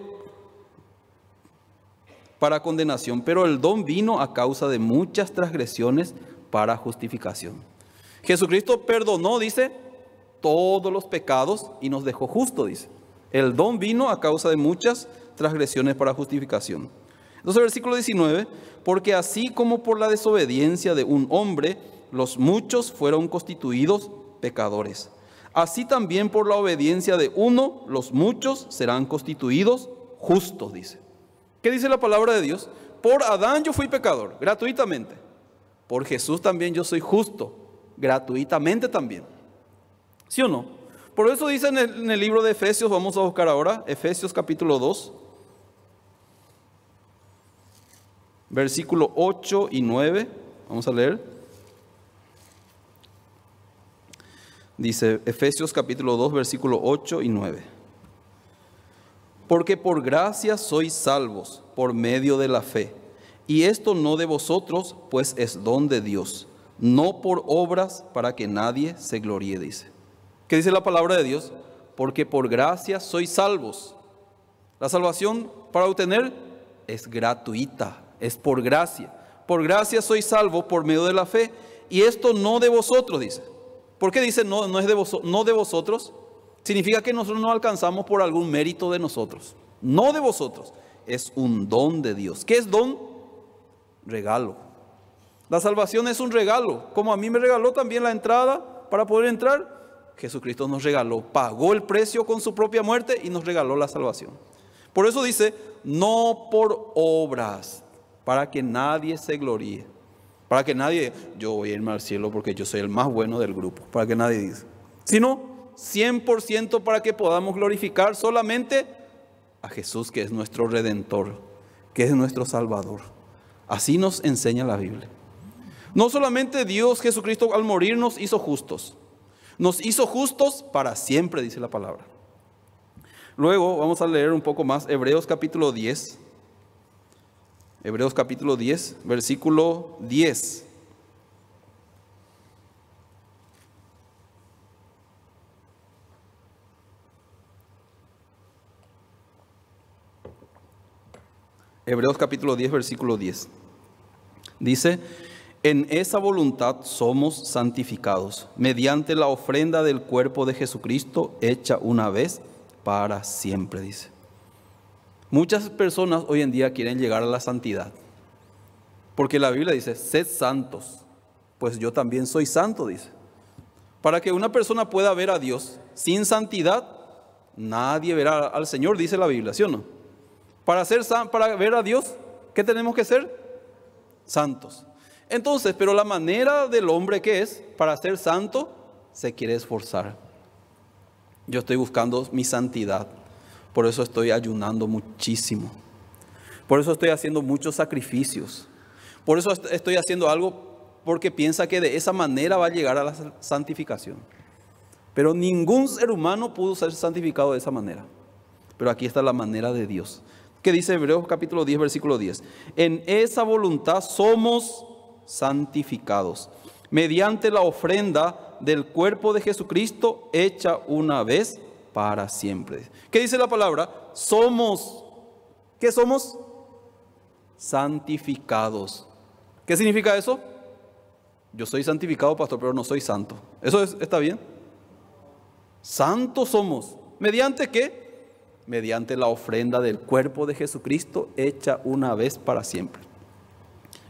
para condenación, pero el don vino a causa de muchas transgresiones para justificación. Jesucristo perdonó, dice, todos los pecados y nos dejó justo, dice. El don vino a causa de muchas transgresiones para justificación. Entonces, versículo 19, porque así como por la desobediencia de un hombre, los muchos fueron constituidos pecadores. Así también por la obediencia de uno, los muchos serán constituidos justos, dice. ¿Qué dice la palabra de Dios? Por Adán yo fui pecador, gratuitamente. Por Jesús también yo soy justo, gratuitamente también. ¿Sí o no? Por eso dice en el, en el libro de Efesios, vamos a buscar ahora, Efesios capítulo 2, versículo 8 y 9, vamos a leer. Dice Efesios capítulo 2, versículo 8 y 9. Porque por gracia sois salvos por medio de la fe. Y esto no de vosotros, pues es don de Dios, no por obras para que nadie se gloríe, dice. ¿Qué dice la palabra de Dios? Porque por gracia sois salvos. La salvación para obtener es gratuita, es por gracia. Por gracia sois salvos por medio de la fe. Y esto no de vosotros, dice. ¿Por qué dice no, no es de, no de vosotros? Significa que nosotros no alcanzamos por algún mérito de nosotros. No de vosotros. Es un don de Dios. ¿Qué es don? Regalo. La salvación es un regalo. Como a mí me regaló también la entrada para poder entrar, Jesucristo nos regaló. Pagó el precio con su propia muerte y nos regaló la salvación. Por eso dice, no por obras, para que nadie se gloríe. Para que nadie, yo voy a irme al cielo porque yo soy el más bueno del grupo, para que nadie dice. Sino 100% para que podamos glorificar solamente a Jesús que es nuestro redentor, que es nuestro salvador. Así nos enseña la Biblia. No solamente Dios Jesucristo al morir nos hizo justos, nos hizo justos para siempre, dice la palabra. Luego vamos a leer un poco más Hebreos capítulo 10, Hebreos capítulo 10, versículo 10. Hebreos capítulo 10, versículo 10. Dice, en esa voluntad somos santificados, mediante la ofrenda del cuerpo de Jesucristo, hecha una vez para siempre, dice. Muchas personas hoy en día quieren llegar a la santidad. Porque la Biblia dice, sed santos. Pues yo también soy santo, dice. Para que una persona pueda ver a Dios sin santidad, nadie verá al Señor, dice la Biblia, ¿sí o no? Para, ser para ver a Dios, ¿qué tenemos que ser? Santos. Entonces, pero la manera del hombre que es para ser santo, se quiere esforzar. Yo estoy buscando mi santidad. Por eso estoy ayunando muchísimo. Por eso estoy haciendo muchos sacrificios. Por eso estoy haciendo algo porque piensa que de esa manera va a llegar a la santificación. Pero ningún ser humano pudo ser santificado de esa manera. Pero aquí está la manera de Dios. ¿Qué dice Hebreos capítulo 10, versículo 10? En esa voluntad somos santificados mediante la ofrenda del cuerpo de Jesucristo hecha una vez para siempre. ¿Qué dice la palabra? Somos. ¿Qué somos? Santificados. ¿Qué significa eso? Yo soy santificado, pastor, pero no soy santo. ¿Eso está bien? Santos somos. ¿Mediante qué? Mediante la ofrenda del cuerpo de Jesucristo hecha una vez para siempre.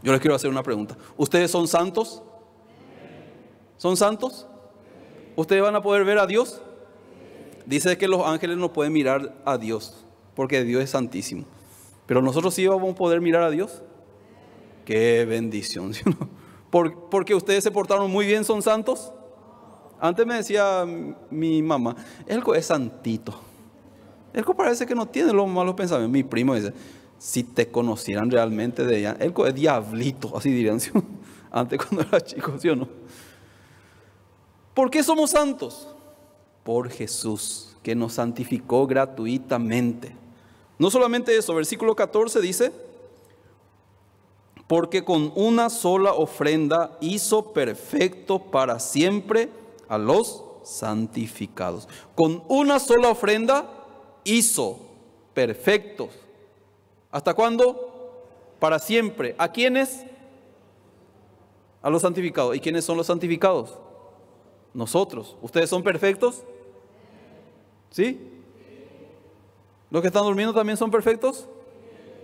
Yo les quiero hacer una pregunta. ¿Ustedes son santos? ¿Son santos? ¿Ustedes van a poder ver a Dios? Dice que los ángeles no pueden mirar a Dios, porque Dios es santísimo. Pero nosotros sí vamos a poder mirar a Dios. Qué bendición. Por Porque ustedes se portaron muy bien, son santos. Antes me decía mi mamá, Elko es santito. Elko parece que no tiene los malos pensamientos. Mi primo dice, si te conocieran realmente de ella, Elco es diablito, así dirían. Antes cuando era chico, ¿sí o no? ¿Por qué somos santos? por Jesús, que nos santificó gratuitamente. No solamente eso, versículo 14 dice, porque con una sola ofrenda hizo perfecto para siempre a los santificados. Con una sola ofrenda hizo perfectos. ¿Hasta cuándo? Para siempre. ¿A quiénes? A los santificados. ¿Y quiénes son los santificados? Nosotros. ¿Ustedes son perfectos? ¿Sí? ¿Los que están durmiendo también son perfectos?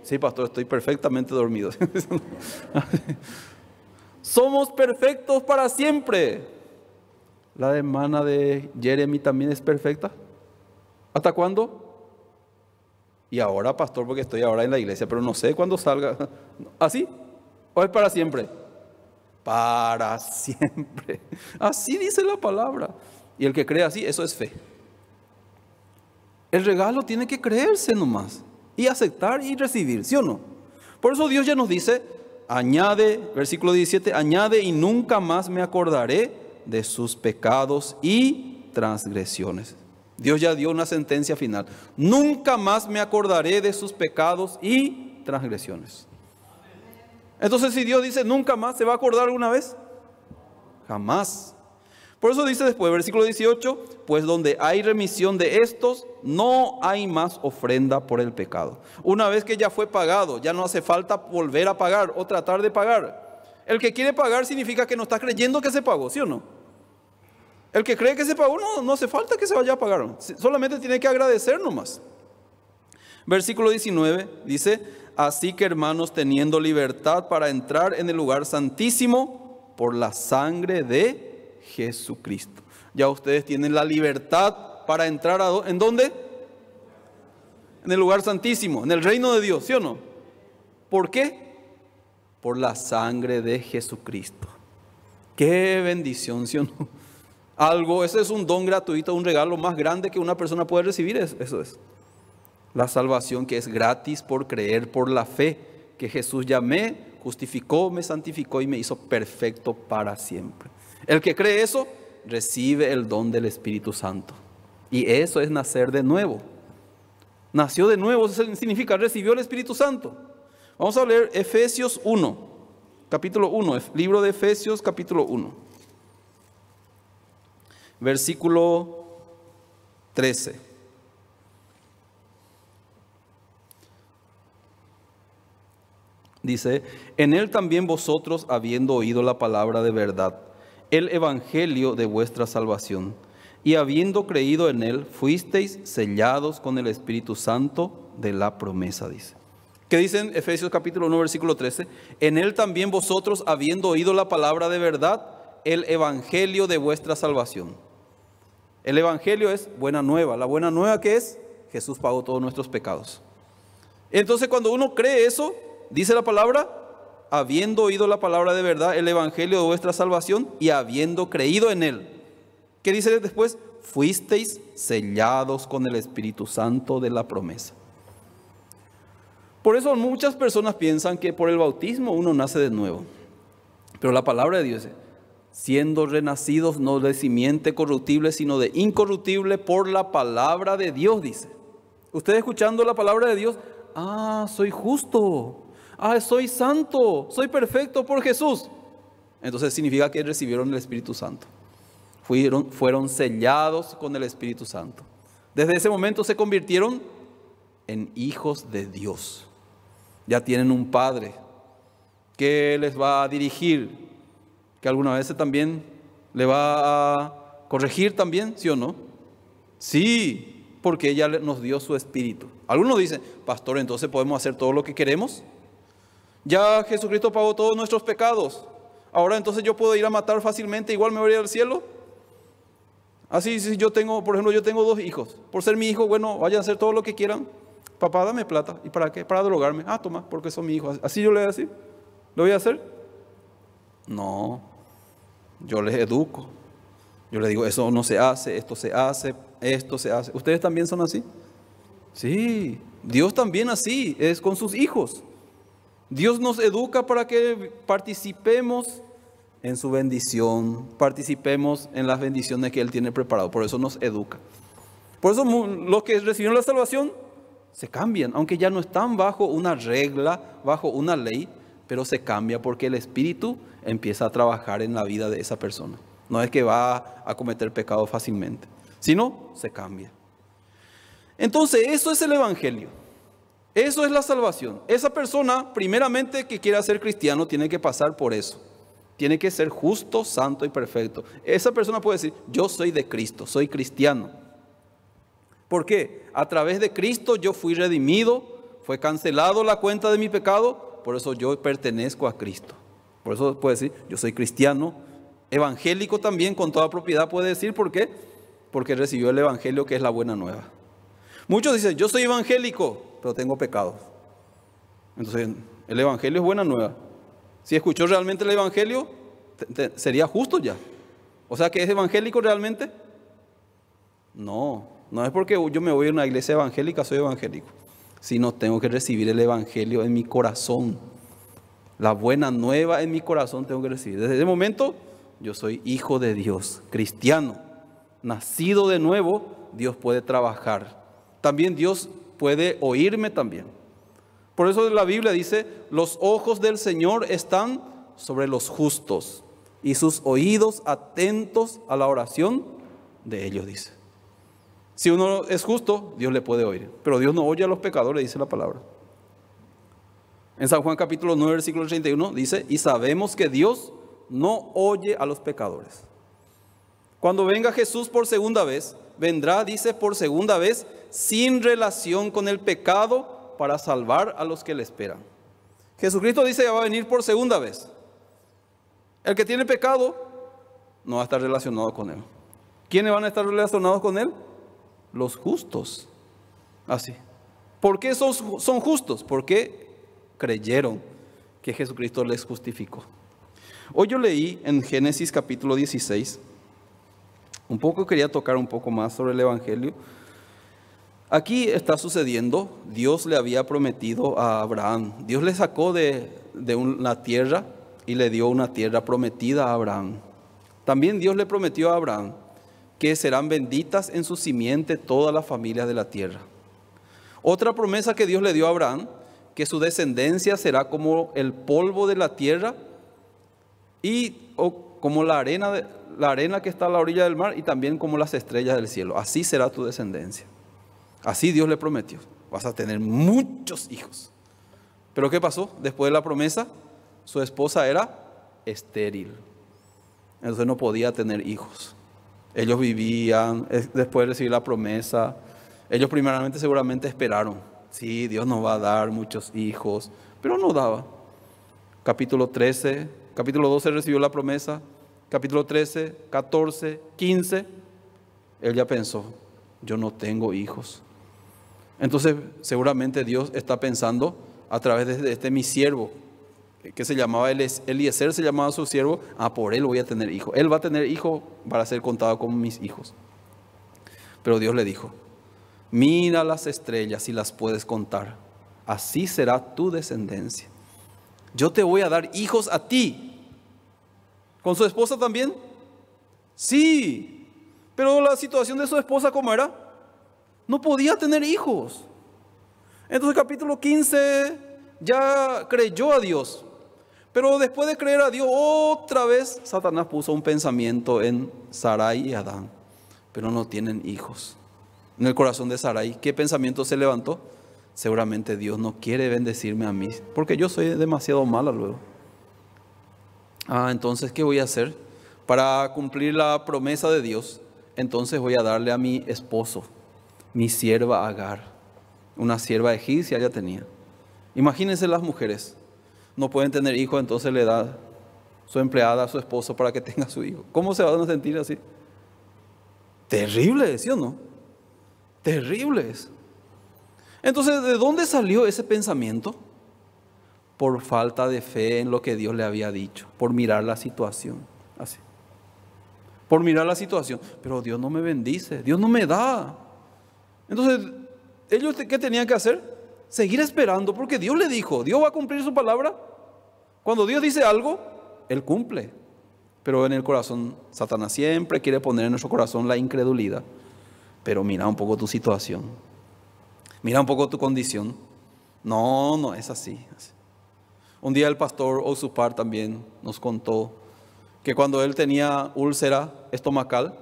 Sí, pastor, estoy perfectamente dormido. Somos perfectos para siempre. La hermana de Jeremy también es perfecta. ¿Hasta cuándo? Y ahora, pastor, porque estoy ahora en la iglesia, pero no sé cuándo salga. ¿Así? ¿O es para siempre? Para siempre. Así dice la palabra. Y el que cree así, eso es fe. El regalo tiene que creerse nomás y aceptar y recibir, ¿sí o no? Por eso Dios ya nos dice, añade, versículo 17, añade y nunca más me acordaré de sus pecados y transgresiones. Dios ya dio una sentencia final. Nunca más me acordaré de sus pecados y transgresiones. Entonces si Dios dice, nunca más, ¿se va a acordar alguna vez? Jamás. Por eso dice después, versículo 18, pues donde hay remisión de estos, no hay más ofrenda por el pecado. Una vez que ya fue pagado, ya no hace falta volver a pagar o tratar de pagar. El que quiere pagar significa que no está creyendo que se pagó, ¿sí o no? El que cree que se pagó, no, no hace falta que se vaya a pagar. Solamente tiene que agradecer nomás. Versículo 19 dice, así que hermanos, teniendo libertad para entrar en el lugar santísimo por la sangre de Jesucristo. Ya ustedes tienen la libertad para entrar a, ¿en dónde? En el lugar santísimo, en el reino de Dios, ¿sí o no? ¿Por qué? Por la sangre de Jesucristo. Qué bendición, ¿sí o no? Algo, ese es un don gratuito, un regalo más grande que una persona puede recibir, eso es. La salvación que es gratis por creer, por la fe, que Jesús llamé, justificó, me santificó y me hizo perfecto para siempre. El que cree eso, recibe el don del Espíritu Santo. Y eso es nacer de nuevo. Nació de nuevo, eso significa recibió el Espíritu Santo. Vamos a leer Efesios 1, capítulo 1, libro de Efesios, capítulo 1, versículo 13. Dice, en él también vosotros, habiendo oído la palabra de verdad, el Evangelio de vuestra salvación. Y habiendo creído en él, fuisteis sellados con el Espíritu Santo de la promesa, dice. ¿Qué dicen Efesios capítulo 1, versículo 13? En él también vosotros, habiendo oído la palabra de verdad, el Evangelio de vuestra salvación. El Evangelio es buena nueva. La buena nueva que es, Jesús pagó todos nuestros pecados. Entonces cuando uno cree eso, dice la palabra, habiendo oído la palabra de verdad, el evangelio de vuestra salvación y habiendo creído en él. ¿Qué dice después? Fuisteis sellados con el Espíritu Santo de la promesa. Por eso muchas personas piensan que por el bautismo uno nace de nuevo. Pero la palabra de Dios dice, siendo renacidos no de simiente corruptible, sino de incorruptible por la palabra de Dios, dice. Usted escuchando la palabra de Dios, ah, soy justo, ah, soy santo, soy perfecto por Jesús. Entonces significa que recibieron el Espíritu Santo. Fueron, fueron sellados con el Espíritu Santo. Desde ese momento se convirtieron en hijos de Dios. Ya tienen un Padre que les va a dirigir, que alguna vez también le va a corregir también, ¿sí o no? Sí, porque ella nos dio su espíritu. Algunos dicen, pastor, entonces podemos hacer todo lo que queremos. Ya Jesucristo pagó todos nuestros pecados. Ahora entonces yo puedo ir a matar fácilmente, igual me voy a ir al cielo. Así, si yo tengo, por ejemplo, yo tengo dos hijos. Por ser mi hijo, bueno, vayan a hacer todo lo que quieran. Papá, dame plata. ¿Y para qué? Para drogarme. Ah, toma, porque son mi hijo. Así yo le voy a decir. ¿Lo voy a hacer? No. Yo les educo. Yo les digo, eso no se hace, esto se hace, esto se hace. ¿Ustedes también son así? Sí. Dios también así es con sus hijos. Dios nos educa para que participemos en su bendición, participemos en las bendiciones que Él tiene preparado. Por eso nos educa. Por eso los que recibieron la salvación se cambian, aunque ya no están bajo una regla, bajo una ley, pero se cambia porque el Espíritu empieza a trabajar en la vida de esa persona. No es que va a cometer pecado fácilmente, sino se cambia. Entonces, eso es el Evangelio. Eso es la salvación. Esa persona, primeramente, que quiera ser cristiano, tiene que pasar por eso. Tiene que ser justo, santo y perfecto. Esa persona puede decir, yo soy de Cristo, soy cristiano. ¿Por qué? A través de Cristo yo fui redimido, fue cancelado la cuenta de mi pecado, por eso yo pertenezco a Cristo. Por eso puede decir, yo soy cristiano, evangélico también con toda propiedad puede decir, ¿por qué? Porque recibió el Evangelio que es la buena nueva. Muchos dicen, yo soy evangélico, pero tengo pecados. Entonces, el Evangelio es buena nueva. Si escuchó realmente el Evangelio, sería justo ya. O sea, que es evangélico realmente. No, no es porque yo me voy a una iglesia evangélica, soy evangélico. Sino tengo que recibir el Evangelio en mi corazón. La buena nueva en mi corazón tengo que recibir. Desde ese momento, yo soy hijo de Dios, cristiano. Nacido de nuevo, Dios puede trabajar. También Dios puede oírme también. Por eso la Biblia dice, los ojos del Señor están sobre los justos y sus oídos atentos a la oración de ellos, dice. Si uno es justo, Dios le puede oír, pero Dios no oye a los pecadores, dice la palabra. En San Juan capítulo 9, versículo 31 dice, y sabemos que Dios no oye a los pecadores. Cuando venga Jesús por segunda vez, vendrá, dice, por segunda vez sin relación con el pecado para salvar a los que le esperan. Jesucristo dice que va a venir por segunda vez. El que tiene pecado no va a estar relacionado con él. ¿Quiénes van a estar relacionados con él? Los justos. Así. ¿Por qué son, son justos? Porque creyeron que Jesucristo les justificó. Hoy yo leí en Génesis capítulo 16, un poco quería tocar un poco más sobre el Evangelio, Aquí está sucediendo, Dios le había prometido a Abraham, Dios le sacó de, de, una tierra y le dio una tierra prometida a Abraham. También Dios le prometió a Abraham que serán benditas en su simiente todas las familias de la tierra. Otra promesa que Dios le dio a Abraham, que su descendencia será como el polvo de la tierra y como la arena, la arena que está a la orilla del mar y también como las estrellas del cielo. Así será tu descendencia. Así Dios le prometió, vas a tener muchos hijos. Pero ¿qué pasó? Después de la promesa, su esposa era estéril. Entonces no podía tener hijos. Ellos vivían, después de recibir la promesa, ellos primeramente seguramente esperaron, sí, Dios nos va a dar muchos hijos, pero no daba. Capítulo 13, capítulo 12 recibió la promesa, capítulo 13, 14, 15, él ya pensó, yo no tengo hijos. Entonces seguramente Dios está pensando a través de este mi siervo, que se llamaba Eliezer, se llamaba su siervo, ah, por él voy a tener hijo. Él va a tener hijo para ser contado con mis hijos. Pero Dios le dijo, mira las estrellas y las puedes contar, así será tu descendencia. Yo te voy a dar hijos a ti. ¿Con su esposa también? Sí. Pero la situación de su esposa, ¿cómo era? No podía tener hijos. Entonces capítulo 15 ya creyó a Dios. Pero después de creer a Dios, otra vez Satanás puso un pensamiento en Sarai y Adán. Pero no tienen hijos. En el corazón de Sarai, ¿qué pensamiento se levantó? Seguramente Dios no quiere bendecirme a mí, porque yo soy demasiado mala luego. Ah, entonces, ¿qué voy a hacer? Para cumplir la promesa de Dios, entonces voy a darle a mi esposo mi sierva Agar. Una sierva egipcia ya tenía. Imagínense las mujeres. No pueden tener hijos, entonces le da su empleada a su esposo para que tenga su hijo. ¿Cómo se van a sentir así? Terrible, ¿sí o no? Terribles. Entonces, ¿de dónde salió ese pensamiento? Por falta de fe en lo que Dios le había dicho, por mirar la situación. Así. Por mirar la situación. Pero Dios no me bendice, Dios no me da. Entonces, ellos qué tenían que hacer? Seguir esperando, porque Dios le dijo, Dios va a cumplir su palabra. Cuando Dios dice algo, Él cumple. Pero en el corazón, Satanás siempre quiere poner en nuestro corazón la incredulidad. Pero mira un poco tu situación. Mira un poco tu condición. No, no es así. Un día el pastor Osupar también nos contó que cuando él tenía úlcera estomacal,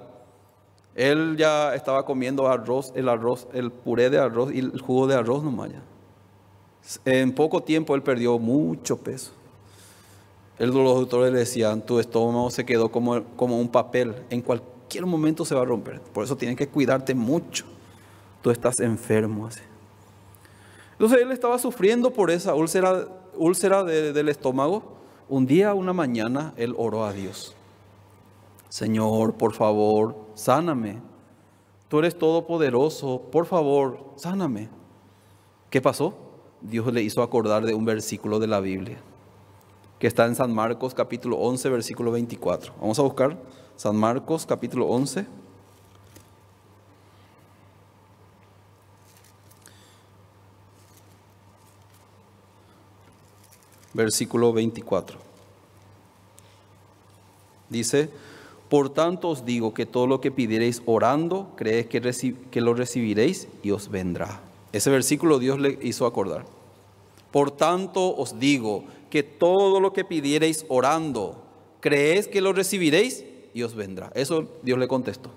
él ya estaba comiendo arroz, el arroz, el puré de arroz y el jugo de arroz nomás ya. En poco tiempo él perdió mucho peso. El, los doctores le decían, tu estómago se quedó como, un papel, en cualquier momento se va a romper. Por eso tienes que cuidarte mucho. Tú estás enfermo así. Entonces él estaba sufriendo por esa úlcera, úlcera del estómago. Un día, una mañana, él oró a Dios. Señor, por favor, sáname. Tú eres todopoderoso, por favor, sáname. ¿Qué pasó? Dios le hizo acordar de un versículo de la Biblia, que está en San Marcos capítulo 11, versículo 24. Vamos a buscar San Marcos capítulo 11. Versículo 24. Dice, por tanto os digo que todo lo que pidiereis orando, creéis que, lo recibiréis y os vendrá. Ese versículo Dios le hizo acordar. Por tanto os digo que todo lo que pidiereis orando, creéis que lo recibiréis y os vendrá. Eso Dios le contestó.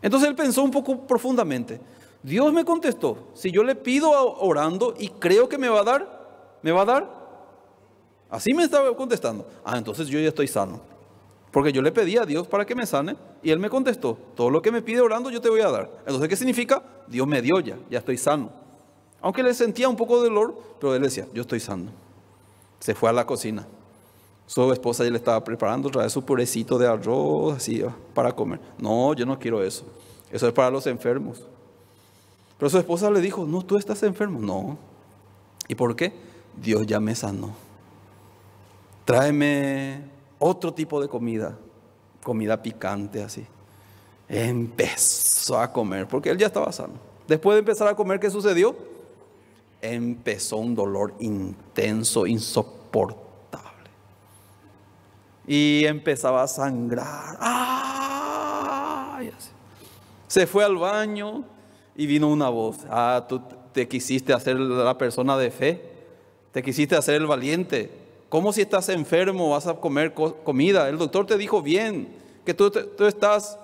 Entonces él pensó un poco profundamente. Dios me contestó, si yo le pido orando y creo que me va a dar, me va a dar. Así me estaba contestando. Ah, entonces yo ya estoy sano. Porque yo le pedí a Dios para que me sane y Él me contestó, todo lo que me pide orando yo te voy a dar. Entonces, ¿qué significa? Dios me dio ya, ya estoy sano. Aunque le sentía un poco de dolor, pero él decía, yo estoy sano. Se fue a la cocina. Su esposa ya le estaba preparando otra vez su purecito de arroz, así, para comer. No, yo no quiero eso. Eso es para los enfermos. Pero su esposa le dijo, no, tú estás enfermo. No. ¿Y por qué? Dios ya me sanó. Tráeme otro tipo de comida, comida picante así. Empezó a comer, porque él ya estaba sano. Después de empezar a comer, ¿qué sucedió? Empezó un dolor intenso, insoportable. Y empezaba a sangrar. ¡Ah! Se fue al baño y vino una voz. Ah, tú te quisiste hacer la persona de fe. Te quisiste hacer el valiente ¿Cómo si estás enfermo vas a comer comida? El doctor te dijo bien que tú, estás,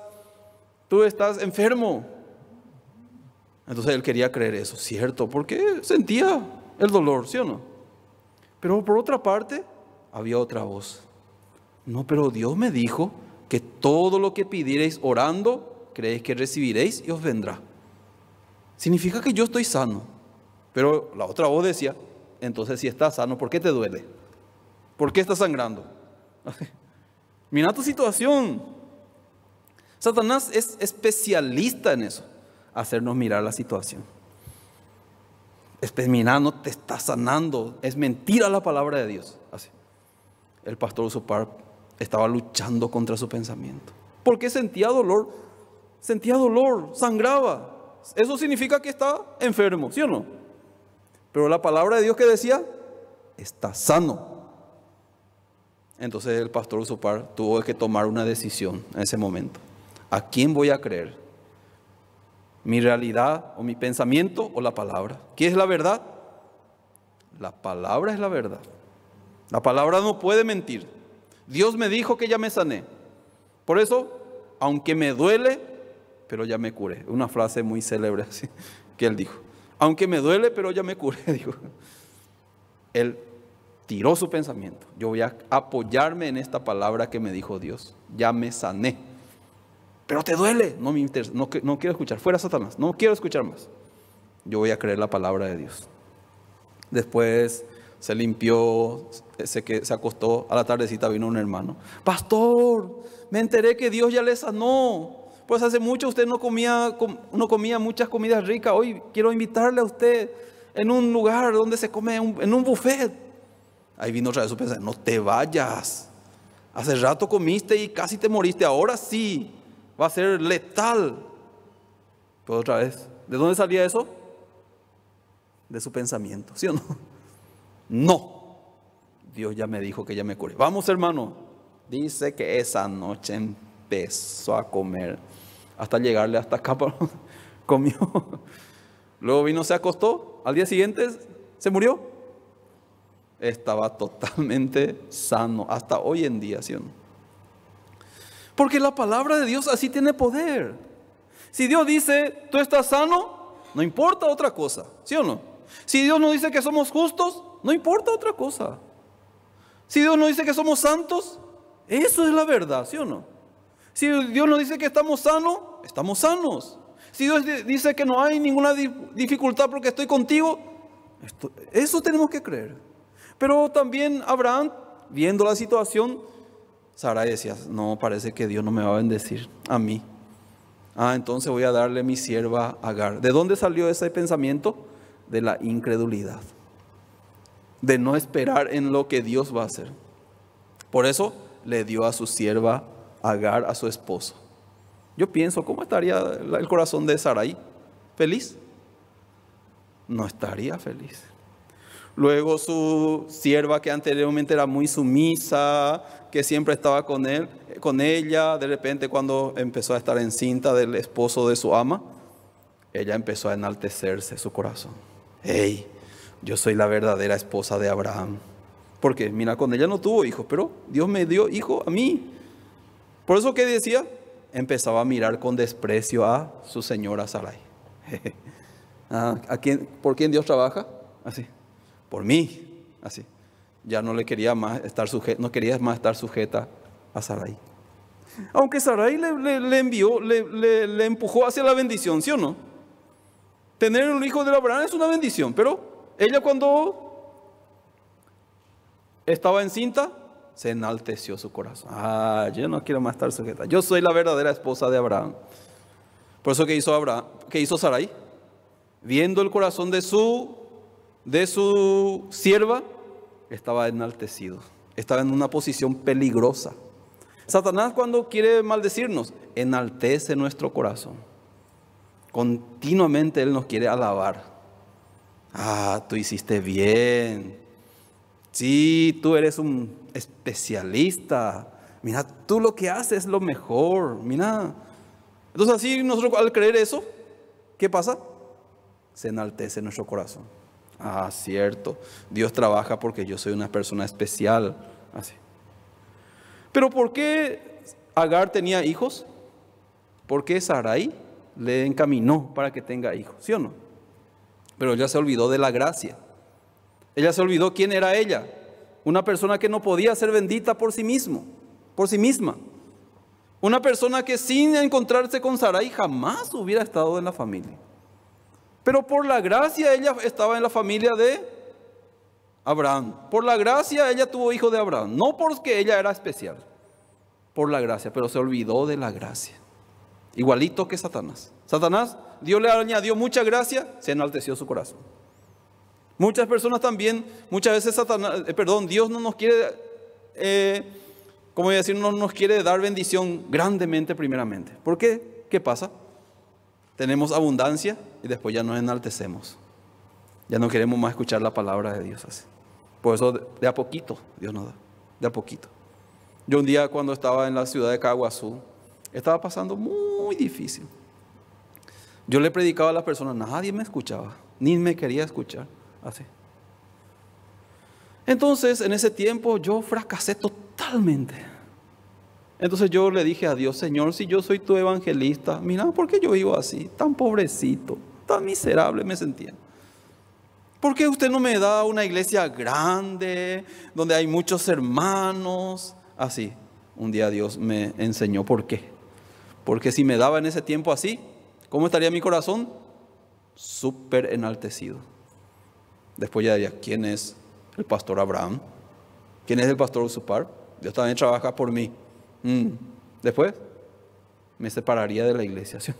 tú estás enfermo. Entonces él quería creer eso, ¿cierto? Porque sentía el dolor, ¿sí o no? Pero por otra parte, había otra voz. No, pero Dios me dijo que todo lo que pidiereis orando, creéis que recibiréis y os vendrá. Significa que yo estoy sano. Pero la otra voz decía, entonces si estás sano, ¿por qué te duele? ¿Por qué está sangrando? Mira tu situación. Satanás es especialista en eso, hacernos mirar la situación. Pues, mira, no te está sanando. Es mentira la palabra de Dios. Así. El pastor Usopar estaba luchando contra su pensamiento. Porque sentía dolor. Sentía dolor, sangraba. Eso significa que está enfermo, ¿sí o no? Pero la palabra de Dios que decía, está sano. Entonces el pastor Usopar tuvo que tomar una decisión en ese momento. ¿A quién voy a creer? ¿Mi realidad o mi pensamiento o la palabra? ¿Qué es la verdad? La palabra es la verdad. La palabra no puede mentir. Dios me dijo que ya me sané. Por eso, aunque me duele, pero ya me curé. Una frase muy célebre así que él dijo. Aunque me duele, pero ya me curé, dijo. Él tiró su pensamiento. Yo voy a apoyarme en esta palabra que me dijo Dios. Ya me sané. Pero te duele. No me interesa. No, quiero escuchar. Fuera Satanás. No quiero escuchar más. Yo voy a creer la palabra de Dios. Después se limpió, se, se acostó. A la tardecita vino un hermano. Pastor, me enteré que Dios ya le sanó. Pues hace mucho usted no comía, no comía muchas comidas ricas. Hoy quiero invitarle a usted en un lugar donde se come, en un buffet Ahí vino otra vez su pensamiento, no te vayas. Hace rato comiste y casi te moriste, ahora sí, va a ser letal. Pero pues otra vez, ¿de dónde salía eso? De su pensamiento, ¿sí o no? No. Dios ya me dijo que ya me curé. Vamos, hermano. Dice que esa noche empezó a comer hasta llegarle hasta acá. Comió. Luego vino, se acostó. Al día siguiente se murió estaba totalmente sano, hasta hoy en día, ¿sí o no? Porque la palabra de Dios así tiene poder. Si Dios dice, tú estás sano, no importa otra cosa, ¿sí o no? Si Dios nos dice que somos justos, no importa otra cosa. Si Dios nos dice que somos santos, eso es la verdad, ¿sí o no? Si Dios nos dice que estamos sanos, estamos sanos. Si Dios dice que no hay ninguna dificultad porque estoy contigo, eso tenemos que creer. Pero también Abraham, viendo la situación, Sara decía, no, parece que Dios no me va a bendecir a mí. Ah, entonces voy a darle mi sierva Agar. ¿De dónde salió ese pensamiento? De la incredulidad. De no esperar en lo que Dios va a hacer. Por eso le dio a su sierva Agar a su esposo. Yo pienso, ¿cómo estaría el corazón de Sarai? ¿Feliz? No estaría feliz. Luego su sierva que anteriormente era muy sumisa, que siempre estaba con él, con ella, de repente cuando empezó a estar encinta del esposo de su ama, ella empezó a enaltecerse su corazón. Hey, yo soy la verdadera esposa de Abraham. Porque mira, con ella no tuvo hijos, pero Dios me dio hijo a mí. Por eso que decía, empezaba a mirar con desprecio a su señora Sarai. Ah, ¿A ¿Por quién Dios trabaja? Así por mí, así. Ya no le quería más estar sujeta, no quería más estar sujeta a Sarai. Aunque Sarai le, envió, le, empujó hacia la bendición, ¿sí o no? Tener un hijo de Abraham es una bendición, pero ella cuando estaba encinta, se enalteció su corazón. Ah, yo no quiero más estar sujeta. Yo soy la verdadera esposa de Abraham. Por eso que hizo que hizo Sarai, viendo el corazón de su de su sierva, estaba enaltecido, estaba en una posición peligrosa. Satanás cuando quiere maldecirnos, enaltece nuestro corazón. Continuamente Él nos quiere alabar. Ah, tú hiciste bien. Sí, tú eres un especialista. Mira, tú lo que haces es lo mejor. Mira. Entonces así nosotros al creer eso, ¿qué pasa? Se enaltece nuestro corazón. Ah, cierto. Dios trabaja porque yo soy una persona especial. Así. Ah, Pero ¿por qué Agar tenía hijos? ¿Por qué Sarai le encaminó para que tenga hijos? ¿Sí o no? Pero ella se olvidó de la gracia. Ella se olvidó quién era ella. Una persona que no podía ser bendita por sí mismo, por sí misma. Una persona que sin encontrarse con Sarai jamás hubiera estado en la familia. Pero por la gracia ella estaba en la familia de Abraham. Por la gracia ella tuvo hijo de Abraham. No porque ella era especial. Por la gracia. Pero se olvidó de la gracia. Igualito que Satanás. Satanás, Dios le añadió mucha gracia, se enalteció su corazón. Muchas personas también, muchas veces Satanás, eh, perdón, Dios no nos quiere, eh, como voy a decir, no nos quiere dar bendición grandemente primeramente. ¿Por qué? ¿Qué pasa? tenemos abundancia y después ya nos enaltecemos. Ya no queremos más escuchar la palabra de Dios así. Por eso de a poquito Dios nos da, de a poquito. Yo un día cuando estaba en la ciudad de Caguazú, estaba pasando muy difícil. Yo le predicaba a las personas, nadie me escuchaba, ni me quería escuchar, así. Entonces, en ese tiempo yo fracasé totalmente. Entonces yo le dije a Dios, Señor, si yo soy tu evangelista, mira, ¿por qué yo vivo así? Tan pobrecito, tan miserable me sentía. ¿Por qué usted no me da una iglesia grande, donde hay muchos hermanos? Así, un día Dios me enseñó por qué. Porque si me daba en ese tiempo así, ¿cómo estaría mi corazón? Súper enaltecido. Después ya diría, ¿quién es el pastor Abraham? ¿Quién es el pastor Usupar? Dios también trabaja por mí. Mm. Después me separaría de la iglesia.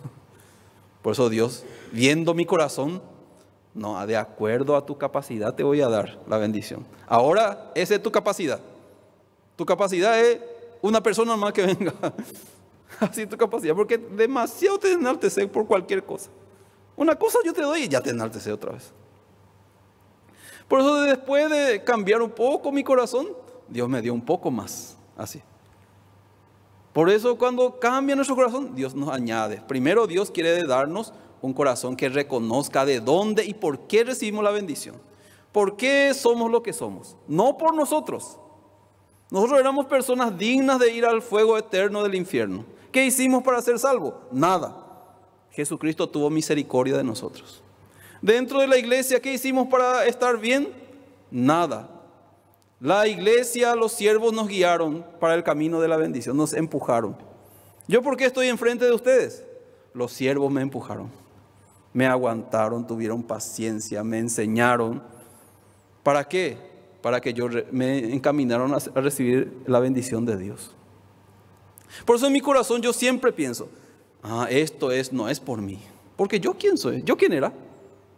Por eso Dios, viendo mi corazón, no, de acuerdo a tu capacidad te voy a dar la bendición. Ahora, esa es tu capacidad. Tu capacidad es una persona más que venga. Así tu capacidad, porque demasiado te enaltece por cualquier cosa. Una cosa yo te doy y ya te enaltece otra vez. Por eso después de cambiar un poco mi corazón, Dios me dio un poco más. Así. Por eso cuando cambia nuestro corazón, Dios nos añade. Primero Dios quiere darnos un corazón que reconozca de dónde y por qué recibimos la bendición. ¿Por qué somos lo que somos? No por nosotros. Nosotros éramos personas dignas de ir al fuego eterno del infierno. ¿Qué hicimos para ser salvos? Nada. Jesucristo tuvo misericordia de nosotros. Dentro de la iglesia, ¿qué hicimos para estar bien? Nada. La iglesia, los siervos nos guiaron para el camino de la bendición, nos empujaron. ¿Yo por qué estoy enfrente de ustedes? Los siervos me empujaron, me aguantaron, tuvieron paciencia, me enseñaron. ¿Para qué? Para que yo me encaminaron a recibir la bendición de Dios. Por eso en mi corazón yo siempre pienso, ah, esto es, no es por mí. Porque yo quién soy, yo quién era,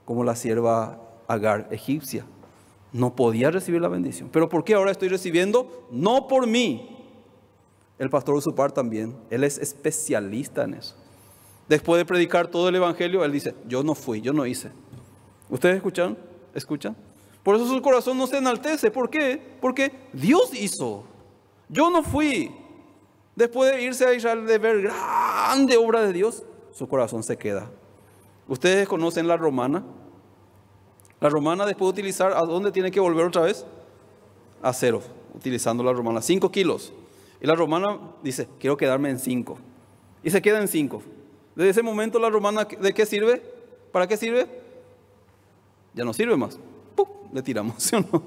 como la sierva Agar egipcia no podía recibir la bendición. Pero ¿por qué ahora estoy recibiendo? No por mí. El pastor par también, él es especialista en eso. Después de predicar todo el evangelio, él dice, yo no fui, yo no hice. ¿Ustedes escuchan? ¿Escuchan? Por eso su corazón no se enaltece. ¿Por qué? Porque Dios hizo. Yo no fui. Después de irse a Israel de ver grande obra de Dios, su corazón se queda. Ustedes conocen la romana, la romana después de utilizar, ¿a dónde tiene que volver otra vez? A cero, utilizando la romana. Cinco kilos. Y la romana dice, quiero quedarme en cinco. Y se queda en cinco. Desde ese momento la romana, ¿de qué sirve? ¿Para qué sirve? Ya no sirve más. Le tiramos, ¿sí o no?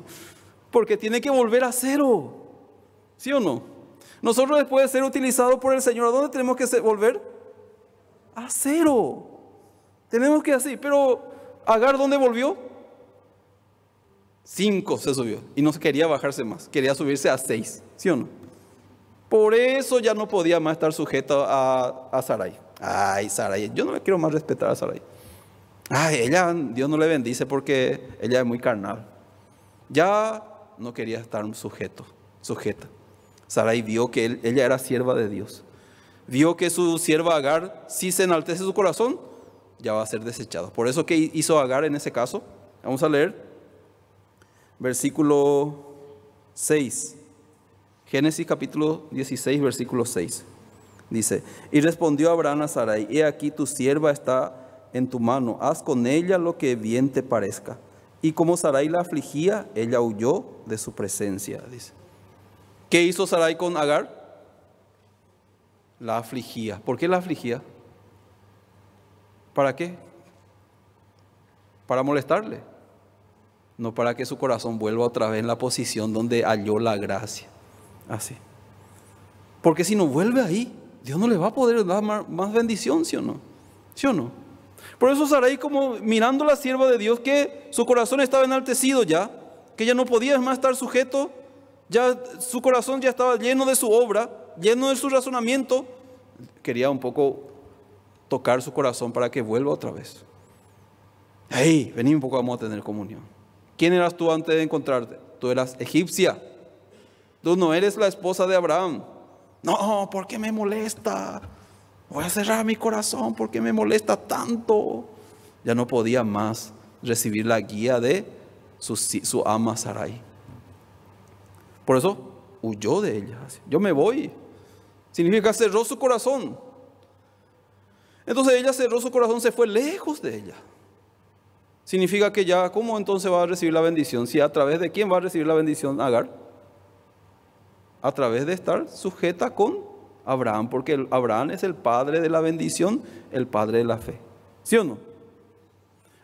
Porque tiene que volver a cero. ¿Sí o no? Nosotros después de ser utilizados por el Señor, ¿a dónde tenemos que volver? A cero. Tenemos que así. Pero Agar, ¿dónde volvió? 5 se subió. Y no quería bajarse más, quería subirse a 6, ¿sí o no? Por eso ya no podía más estar sujeto a, a Sarai. Ay, Sarai, yo no le quiero más respetar a Sarai. Ay, ella, Dios no le bendice porque ella es muy carnal. Ya no quería estar sujeto, sujeta. Sarai vio que ella era sierva de Dios. Vio que su sierva Agar, si se enaltece su corazón, ya va a ser desechado. Por eso, ¿qué hizo Agar en ese caso? Vamos a leer versículo 6. Génesis capítulo 16, versículo 6. Dice, y respondió Abraham a Sarai, he aquí tu sierva está en tu mano, haz con ella lo que bien te parezca. Y como Sarai la afligía, ella huyó de su presencia, dice. ¿Qué hizo Sarai con Agar? La afligía. ¿Por qué la afligía? ¿Para qué? ¿Para molestarle? no para que su corazón vuelva otra vez en la posición donde halló la gracia. Así. Porque si no vuelve ahí, Dios no le va a poder dar más bendición, ¿sí o no? ¿Sí o no? Por eso Sarai como mirando la sierva de Dios, que su corazón estaba enaltecido ya, que ya no podía más estar sujeto, ya su corazón ya estaba lleno de su obra, lleno de su razonamiento, quería un poco tocar su corazón para que vuelva otra vez. Ahí, hey, vení un poco, vamos a tener comunión. ¿Quién eras tú antes de encontrarte? Tú eras egipcia. Tú no eres la esposa de Abraham. No, ¿por qué me molesta? Voy a cerrar mi corazón porque me molesta tanto. Ya no podía más recibir la guía de su, su ama Sarai. Por eso huyó de ella. Yo me voy. Significa cerró su corazón. Entonces ella cerró su corazón, se fue lejos de ella significa que ya, ¿cómo entonces va a recibir la bendición? Si a través de quién va a recibir la bendición Agar? A través de estar sujeta con Abraham, porque Abraham es el padre de la bendición, el padre de la fe. ¿Sí o no?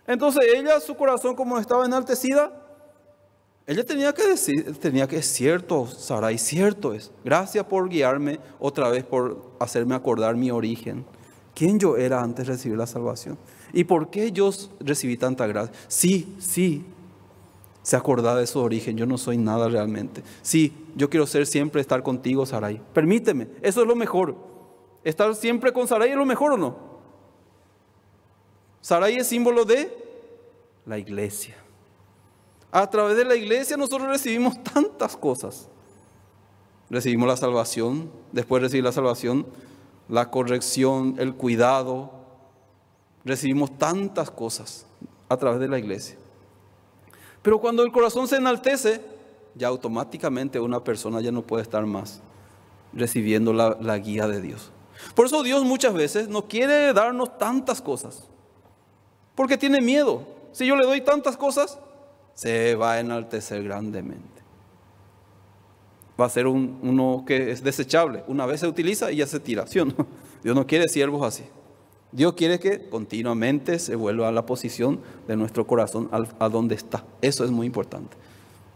Entonces ella, su corazón como estaba enaltecida, ella tenía que decir, tenía que, es cierto, Sarai, cierto es. Gracias por guiarme otra vez, por hacerme acordar mi origen. ¿Quién yo era antes de recibir la salvación? ¿Y por qué yo recibí tanta gracia? Sí, sí, se acordaba de su origen, yo no soy nada realmente. Sí, yo quiero ser siempre, estar contigo, Sarai. Permíteme, eso es lo mejor. Estar siempre con Sarai es lo mejor o no. Sarai es símbolo de la iglesia. A través de la iglesia nosotros recibimos tantas cosas. Recibimos la salvación, después recibir la salvación, la corrección, el cuidado, Recibimos tantas cosas a través de la iglesia. Pero cuando el corazón se enaltece, ya automáticamente una persona ya no puede estar más recibiendo la, guía de Dios. Por eso Dios muchas veces no quiere darnos tantas cosas, porque tiene miedo. Si yo le doy tantas cosas, se va a enaltecer grandemente. Va a ser uno que es desechable. Una vez se utiliza y ya se tira, ¿sí o no? Dios no quiere siervos así. Dios quiere que continuamente se vuelva a la posición de nuestro corazón a donde está. Eso es muy importante.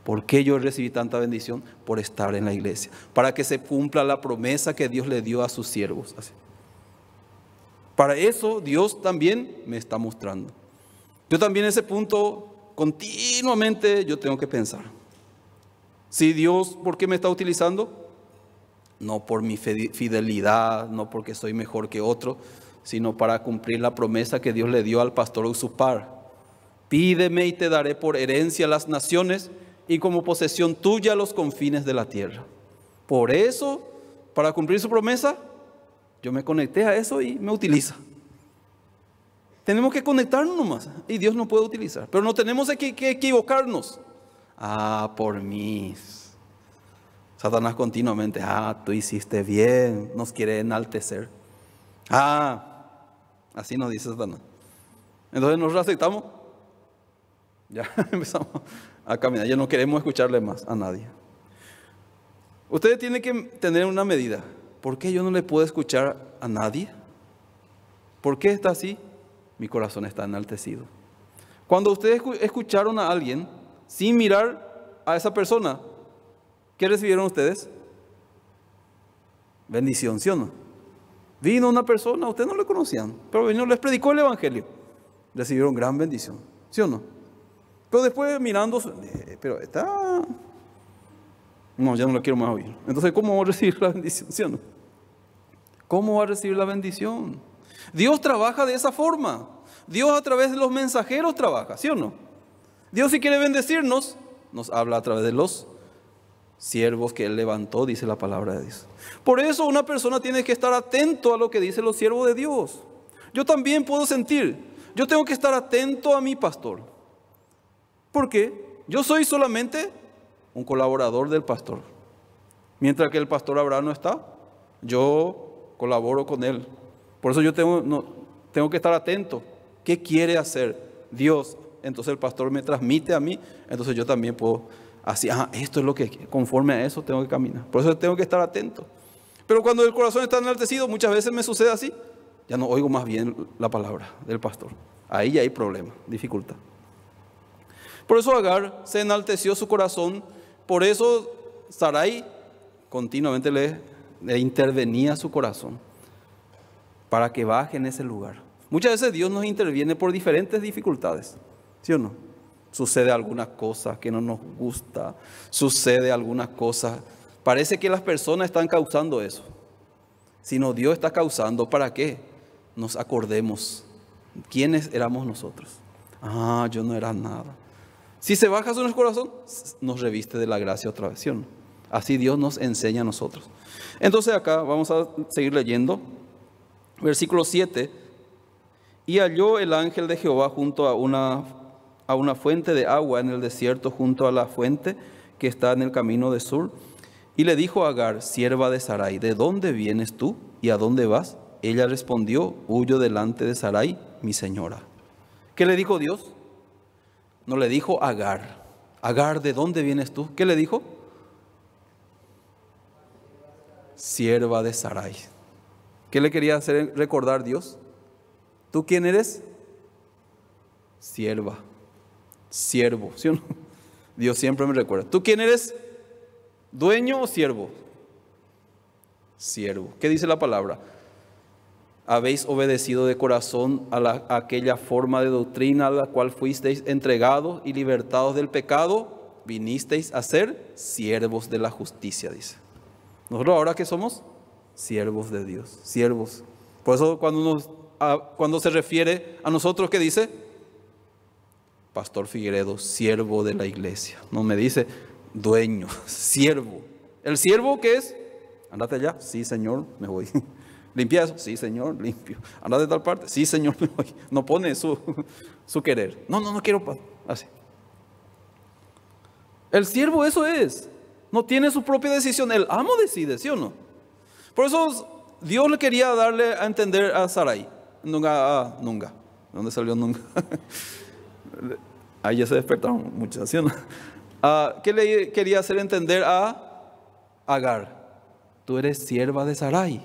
¿Por qué yo recibí tanta bendición? Por estar en la iglesia. Para que se cumpla la promesa que Dios le dio a sus siervos. Para eso Dios también me está mostrando. Yo también ese punto continuamente yo tengo que pensar. Si Dios, ¿por qué me está utilizando? No por mi fidelidad, no porque soy mejor que otro, sino para cumplir la promesa que Dios le dio al pastor Usupar. Pídeme y te daré por herencia las naciones y como posesión tuya los confines de la tierra. Por eso, para cumplir su promesa, yo me conecté a eso y me utiliza. Tenemos que conectarnos nomás y Dios nos puede utilizar. Pero no tenemos que, que equivocarnos. Ah, por mí. Satanás continuamente, ah, tú hiciste bien, nos quiere enaltecer. Ah, Así nos dice Satanás. Entonces nos aceptamos. Ya empezamos a caminar. Ya no queremos escucharle más a nadie. Ustedes tienen que tener una medida. ¿Por qué yo no le puedo escuchar a nadie? ¿Por qué está así? Mi corazón está enaltecido. Cuando ustedes escucharon a alguien sin mirar a esa persona, ¿qué recibieron ustedes? Bendición, ¿sí o no? Vino una persona, ustedes no lo conocían, pero vino, les predicó el Evangelio. Recibieron gran bendición, ¿sí o no? Pero después mirando, eh, pero está... No, ya no lo quiero más oír. Entonces, ¿cómo va a recibir la bendición? ¿Sí o no? ¿Cómo va a recibir la bendición? Dios trabaja de esa forma. Dios a través de los mensajeros trabaja, ¿sí o no? Dios si quiere bendecirnos, nos habla a través de los siervos que Él levantó, dice la palabra de Dios. Por eso una persona tiene que estar atento a lo que dicen los siervos de Dios. Yo también puedo sentir, yo tengo que estar atento a mi pastor. ¿Por qué? Yo soy solamente un colaborador del pastor. Mientras que el pastor Abraham no está, yo colaboro con él. Por eso yo tengo, tengo que estar atento. ¿Qué quiere hacer Dios? Entonces el pastor me transmite a mí, entonces yo también puedo Así, ah, esto es lo que conforme a eso tengo que caminar. Por eso tengo que estar atento. Pero cuando el corazón está enaltecido, muchas veces me sucede así. Ya no oigo más bien la palabra del pastor. Ahí ya hay problema, dificultad. Por eso Agar se enalteció su corazón. Por eso Sarai continuamente le, le intervenía su corazón para que baje en ese lugar. Muchas veces Dios nos interviene por diferentes dificultades. ¿Sí o no? sucede alguna cosa que no nos gusta, sucede alguna cosa. Parece que las personas están causando eso, Si no Dios está causando para qué nos acordemos quiénes éramos nosotros. Ah, yo no era nada. Si se baja sobre nuestro corazón, nos reviste de la gracia otra vez. Así Dios nos enseña a nosotros. Entonces acá vamos a seguir leyendo. Versículo 7. Y halló el ángel de Jehová junto a una a una fuente de agua en el desierto junto a la fuente que está en el camino de Sur. Y le dijo Agar, sierva de Sarai, ¿de dónde vienes tú y a dónde vas? Ella respondió, huyo delante de Sarai, mi señora. ¿Qué le dijo Dios? No le dijo Agar. Agar, ¿de dónde vienes tú? ¿Qué le dijo? Sierva de Sarai. ¿Qué le quería hacer recordar Dios? ¿Tú quién eres? Sierva siervo, ¿sí o no? Dios siempre me recuerda. ¿Tú quién eres? ¿Dueño o siervo? Siervo. ¿Qué dice la palabra? Habéis obedecido de corazón a, la, aquella forma de doctrina a la cual fuisteis entregados y libertados del pecado, vinisteis a ser siervos de la justicia, dice. Nosotros ahora que somos siervos de Dios, siervos. Por eso cuando, nos, cuando se refiere a nosotros, ¿qué dice? Pastor Figueredo, siervo de la iglesia. No me dice dueño, siervo. El siervo qué es, andate allá, sí señor, me voy. Limpia eso, sí señor, limpio. Andate de tal parte, sí señor, me voy. No pone su, su querer. No, no, no quiero así. El siervo eso es. No tiene su propia decisión. El amo decide, ¿sí o no? Por eso Dios le quería darle a entender a Sarai. Nunca, nunga. Ah, nunca. ¿Dónde salió nunca? ahí ya se despertaron muchas, ¿sí? no? Ah, ¿Qué le quería hacer entender a Agar? Tú eres sierva de Sarai.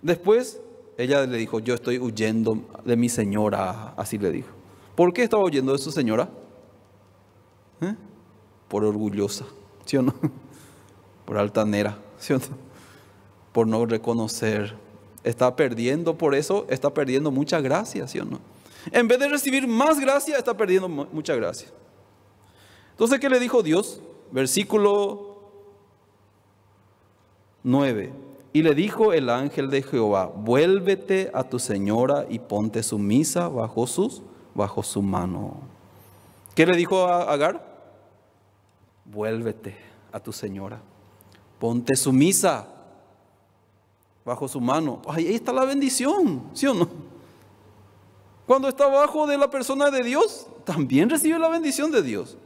Después ella le dijo, yo estoy huyendo de mi señora, así le dijo. ¿Por qué estaba huyendo de su señora? ¿Eh? Por orgullosa, ¿sí o no? Por altanera, ¿sí o no? Por no reconocer. Está perdiendo por eso, está perdiendo mucha gracia, ¿sí o no? En vez de recibir más gracia, está perdiendo mucha gracia. Entonces, ¿qué le dijo Dios? Versículo 9. Y le dijo el ángel de Jehová, vuélvete a tu señora y ponte sumisa bajo, sus, bajo su mano. ¿Qué le dijo a Agar? Vuélvete a tu señora, ponte sumisa bajo su mano. Ahí está la bendición, ¿sí o no? Cuando está abajo de la persona de Dios, también recibe la bendición de Dios.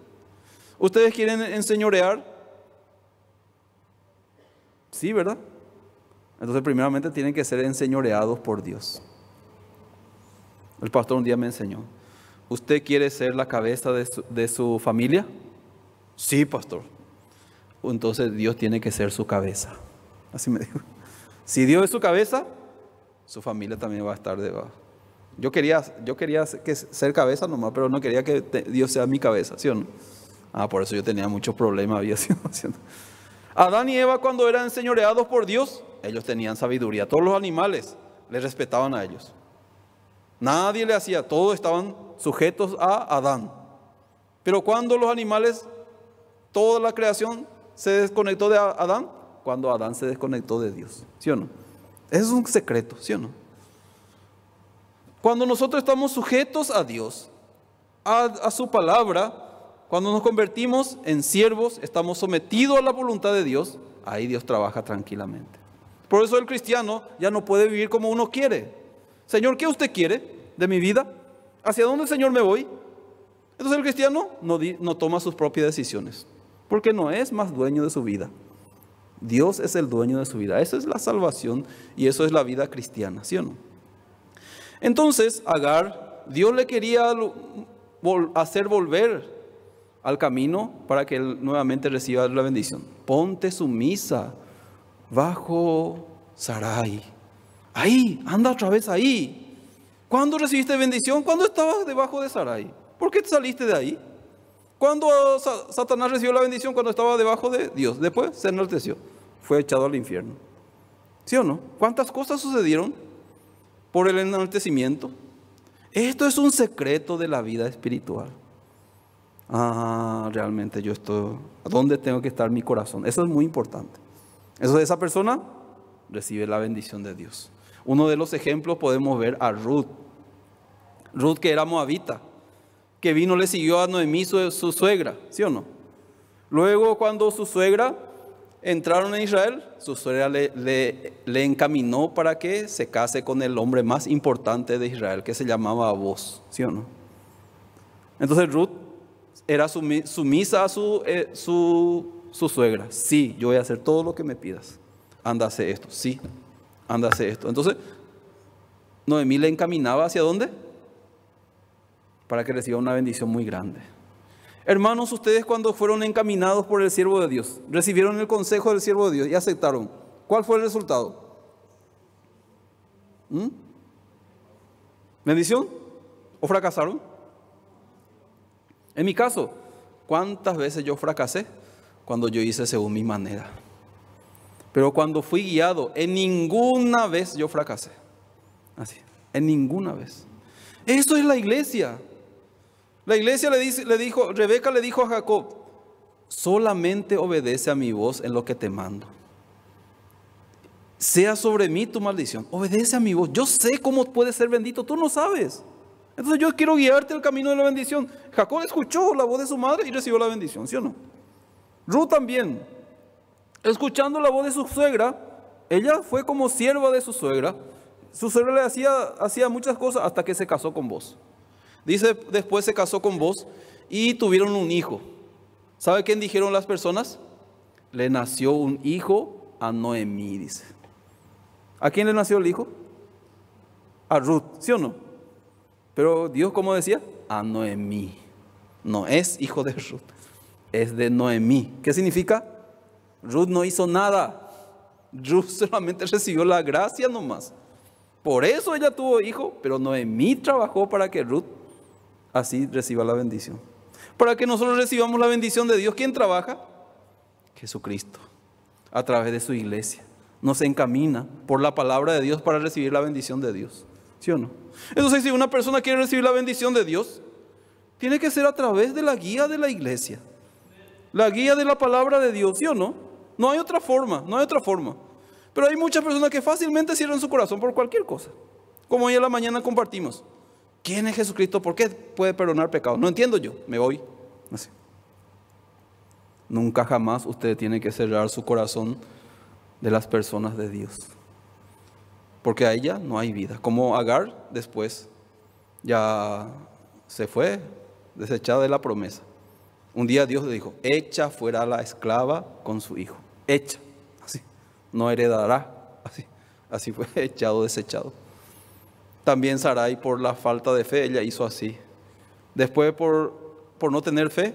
¿Ustedes quieren enseñorear? Sí, ¿verdad? Entonces, primeramente tienen que ser enseñoreados por Dios. El pastor un día me enseñó, ¿usted quiere ser la cabeza de su, de su familia? Sí, pastor. Entonces Dios tiene que ser su cabeza. Así me dijo. Si Dios es su cabeza, su familia también va a estar debajo. Yo quería, yo quería ser cabeza nomás, pero no quería que Dios sea mi cabeza, ¿sí o no? Ah, por eso yo tenía muchos problemas, había haciendo. Adán y Eva cuando eran señoreados por Dios, ellos tenían sabiduría. Todos los animales les respetaban a ellos. Nadie le hacía, todos estaban sujetos a Adán. Pero cuando los animales, toda la creación se desconectó de Adán, cuando Adán se desconectó de Dios, ¿sí o no? Eso es un secreto, ¿sí o no? Cuando nosotros estamos sujetos a Dios, a, su palabra, cuando nos convertimos en siervos, estamos sometidos a la voluntad de Dios, ahí Dios trabaja tranquilamente. Por eso el cristiano ya no puede vivir como uno quiere. Señor, ¿qué usted quiere de mi vida? ¿Hacia dónde, el Señor, me voy? Entonces el cristiano no, toma sus propias decisiones, porque no es más dueño de su vida. Dios es el dueño de su vida. Eso es la salvación y eso es la vida cristiana, ¿sí o no? Entonces Agar, Dios le quería hacer volver al camino para que él nuevamente reciba la bendición. Ponte sumisa bajo Sarai. Ahí, anda otra vez ahí. ¿Cuándo recibiste bendición? ¿Cuándo estabas debajo de Sarai? ¿Por qué te saliste de ahí? ¿Cuándo Satanás recibió la bendición? Cuando estaba debajo de Dios. Después se enalteció. Fue echado al infierno. ¿Sí o no? ¿Cuántas cosas sucedieron? por el enaltecimiento. Esto es un secreto de la vida espiritual. Ah, realmente yo estoy, ¿dónde tengo que estar mi corazón? Eso es muy importante. Eso esa persona recibe la bendición de Dios. Uno de los ejemplos podemos ver a Ruth. Ruth que era moabita, que vino le siguió a Noemí su suegra, ¿sí o no? Luego cuando su suegra entraron en Israel, su suegra le, le, encaminó para que se case con el hombre más importante de Israel, que se llamaba Boz, ¿sí o no? Entonces Ruth era sumisa a su, eh, su, su, suegra. Sí, yo voy a hacer todo lo que me pidas. Ándase esto, sí, ándase esto. Entonces, Noemí le encaminaba hacia dónde? Para que reciba una bendición muy grande. Hermanos, ustedes cuando fueron encaminados por el siervo de Dios, recibieron el consejo del siervo de Dios y aceptaron. ¿Cuál fue el resultado? ¿Mm? ¿Bendición? ¿O fracasaron? En mi caso, ¿cuántas veces yo fracasé cuando yo hice según mi manera? Pero cuando fui guiado, en ninguna vez yo fracasé. Así, en ninguna vez. Eso es la iglesia. La iglesia le, dice, le dijo, Rebeca le dijo a Jacob, solamente obedece a mi voz en lo que te mando. Sea sobre mí tu maldición. Obedece a mi voz. Yo sé cómo puedes ser bendito. Tú no sabes. Entonces yo quiero guiarte el camino de la bendición. Jacob escuchó la voz de su madre y recibió la bendición, ¿sí o no? Ruth también. Escuchando la voz de su suegra, ella fue como sierva de su suegra. Su suegra le hacía, hacía muchas cosas hasta que se casó con vos. Dice, después se casó con vos y tuvieron un hijo. ¿Sabe quién dijeron las personas? Le nació un hijo a Noemí, dice. ¿A quién le nació el hijo? A Ruth, ¿sí o no? Pero Dios, ¿cómo decía? A Noemí. No es hijo de Ruth, es de Noemí. ¿Qué significa? Ruth no hizo nada. Ruth solamente recibió la gracia nomás. Por eso ella tuvo hijo, pero Noemí trabajó para que Ruth así reciba la bendición. Para que nosotros recibamos la bendición de Dios, ¿quién trabaja? Jesucristo, a través de su iglesia. Nos encamina por la palabra de Dios para recibir la bendición de Dios. ¿Sí o no? Entonces, si una persona quiere recibir la bendición de Dios, tiene que ser a través de la guía de la iglesia. La guía de la palabra de Dios, ¿sí o no? No hay otra forma, no hay otra forma. Pero hay muchas personas que fácilmente cierran su corazón por cualquier cosa, como hoy en la mañana compartimos. ¿Quién es Jesucristo? ¿Por qué puede perdonar pecado? No entiendo yo, me voy. Nunca jamás usted tiene que cerrar su corazón de las personas de Dios. Porque a ella no hay vida. Como Agar después ya se fue desechada de la promesa. Un día Dios le dijo, echa fuera la esclava con su hijo. Hecha, Así. No heredará. Así. Así fue echado, desechado. También Sarai por la falta de fe, ella hizo así. Después por, por no tener fe,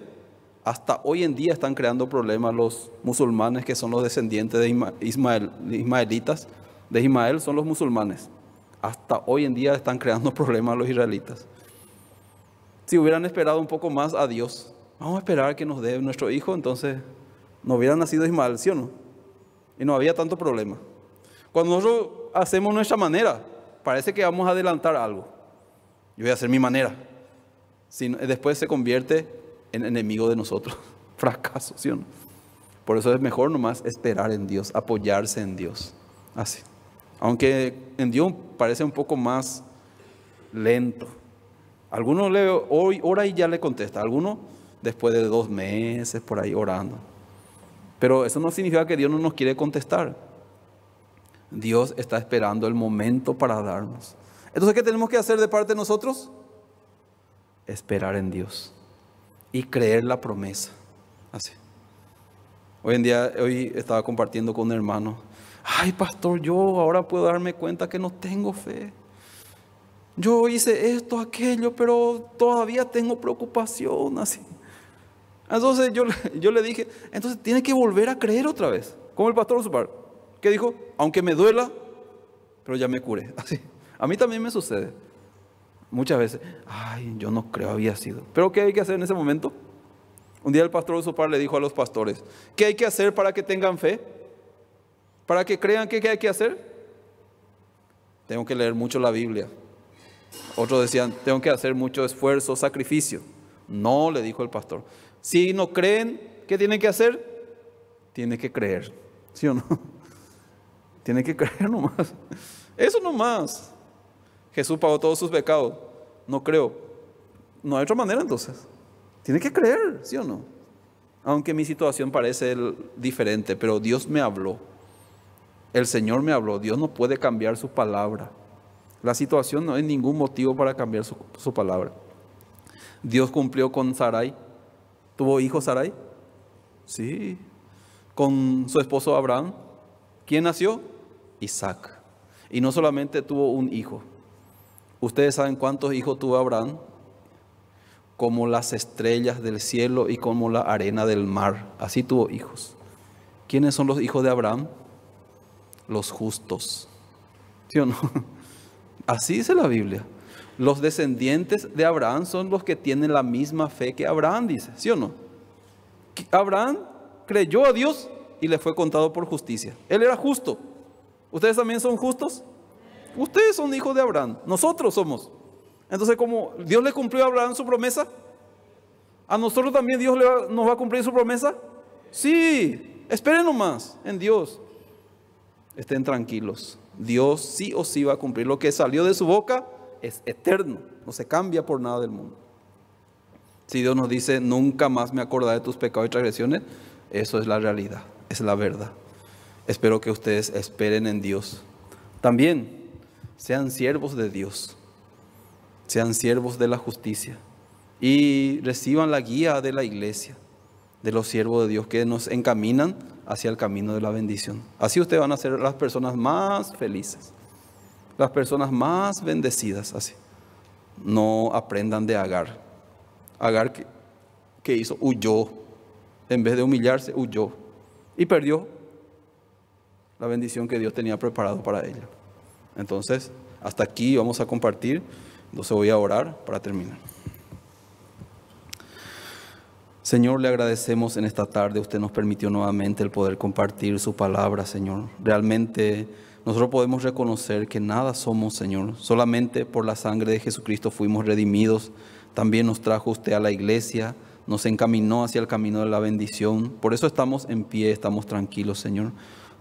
hasta hoy en día están creando problemas los musulmanes que son los descendientes de Ismael, ismaelitas, de Ismael son los musulmanes. Hasta hoy en día están creando problemas los israelitas. Si hubieran esperado un poco más a Dios, vamos a esperar que nos dé nuestro hijo, entonces no hubiera nacido Ismael, ¿sí o no? Y no había tanto problema. Cuando nosotros hacemos nuestra manera, parece que vamos a adelantar algo. Yo voy a hacer mi manera. Si después se convierte en enemigo de nosotros. Fracaso, ¿sí o no? Por eso es mejor nomás esperar en Dios, apoyarse en Dios. Así. Aunque en Dios parece un poco más lento. Algunos le hoy ora y ya le contesta. Algunos después de dos meses por ahí orando. Pero eso no significa que Dios no nos quiere contestar. Dios está esperando el momento para darnos. Entonces, ¿qué tenemos que hacer de parte de nosotros? Esperar en Dios y creer la promesa. Así. Hoy en día, hoy estaba compartiendo con un hermano. Ay, pastor, yo ahora puedo darme cuenta que no tengo fe. Yo hice esto, aquello, pero todavía tengo preocupación. Así. Entonces yo, yo le dije, entonces tiene que volver a creer otra vez, como el pastor padre. ¿Qué dijo? Aunque me duela, pero ya me curé. Así. A mí también me sucede. Muchas veces, ay, yo no creo había sido. Pero ¿qué hay que hacer en ese momento? Un día el pastor de su padre le dijo a los pastores, ¿qué hay que hacer para que tengan fe? ¿Para que crean que qué hay que hacer? Tengo que leer mucho la Biblia. Otros decían, tengo que hacer mucho esfuerzo, sacrificio. No, le dijo el pastor. Si no creen, ¿qué tienen que hacer? Tienen que creer. ¿Sí o no? Tiene que creer nomás. Eso nomás. Jesús pagó todos sus pecados. No creo. No hay otra manera entonces. Tiene que creer, ¿sí o no? Aunque mi situación parece diferente, pero Dios me habló. El Señor me habló. Dios no puede cambiar su palabra. La situación no hay ningún motivo para cambiar su, palabra. Dios cumplió con Sarai. ¿Tuvo hijo Sarai? Sí. ¿Con su esposo Abraham? ¿Quién nació? Isaac. Y no solamente tuvo un hijo. Ustedes saben cuántos hijos tuvo Abraham, como las estrellas del cielo y como la arena del mar. Así tuvo hijos. ¿Quiénes son los hijos de Abraham? Los justos. ¿Sí o no? Así dice la Biblia. Los descendientes de Abraham son los que tienen la misma fe que Abraham, dice. ¿Sí o no? Abraham creyó a Dios y le fue contado por justicia. Él era justo. ¿Ustedes también son justos? Ustedes son hijos de Abraham, nosotros somos. Entonces, como Dios le cumplió a Abraham su promesa, ¿a nosotros también Dios nos va a cumplir su promesa? Sí, esperen nomás en Dios. Estén tranquilos. Dios sí o sí va a cumplir. Lo que salió de su boca es eterno, no se cambia por nada del mundo. Si Dios nos dice, nunca más me acordaré de tus pecados y transgresiones, eso es la realidad, es la verdad. Espero que ustedes esperen en Dios. También sean siervos de Dios, sean siervos de la justicia y reciban la guía de la iglesia, de los siervos de Dios que nos encaminan hacia el camino de la bendición. Así ustedes van a ser las personas más felices, las personas más bendecidas. Así no aprendan de Agar. Agar que, que hizo huyó, en vez de humillarse huyó y perdió la bendición que Dios tenía preparado para ella. Entonces, hasta aquí vamos a compartir. Entonces voy a orar para terminar. Señor, le agradecemos en esta tarde. Usted nos permitió nuevamente el poder compartir su palabra, Señor. Realmente nosotros podemos reconocer que nada somos, Señor. Solamente por la sangre de Jesucristo fuimos redimidos. También nos trajo usted a la iglesia, nos encaminó hacia el camino de la bendición. Por eso estamos en pie, estamos tranquilos, Señor.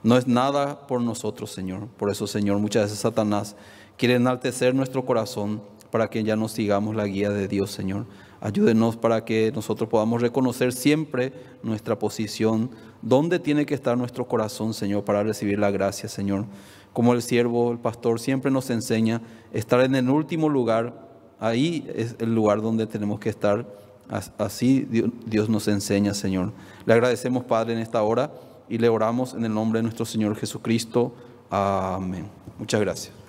No es nada por nosotros, Señor. Por eso, Señor, muchas veces Satanás quiere enaltecer nuestro corazón para que ya nos sigamos la guía de Dios, Señor. Ayúdenos para que nosotros podamos reconocer siempre nuestra posición, dónde tiene que estar nuestro corazón, Señor, para recibir la gracia, Señor. Como el siervo, el pastor, siempre nos enseña estar en el último lugar, ahí es el lugar donde tenemos que estar. Así Dios nos enseña, Señor. Le agradecemos, Padre, en esta hora y le oramos en el nombre de nuestro Señor Jesucristo. Amén. Muchas gracias.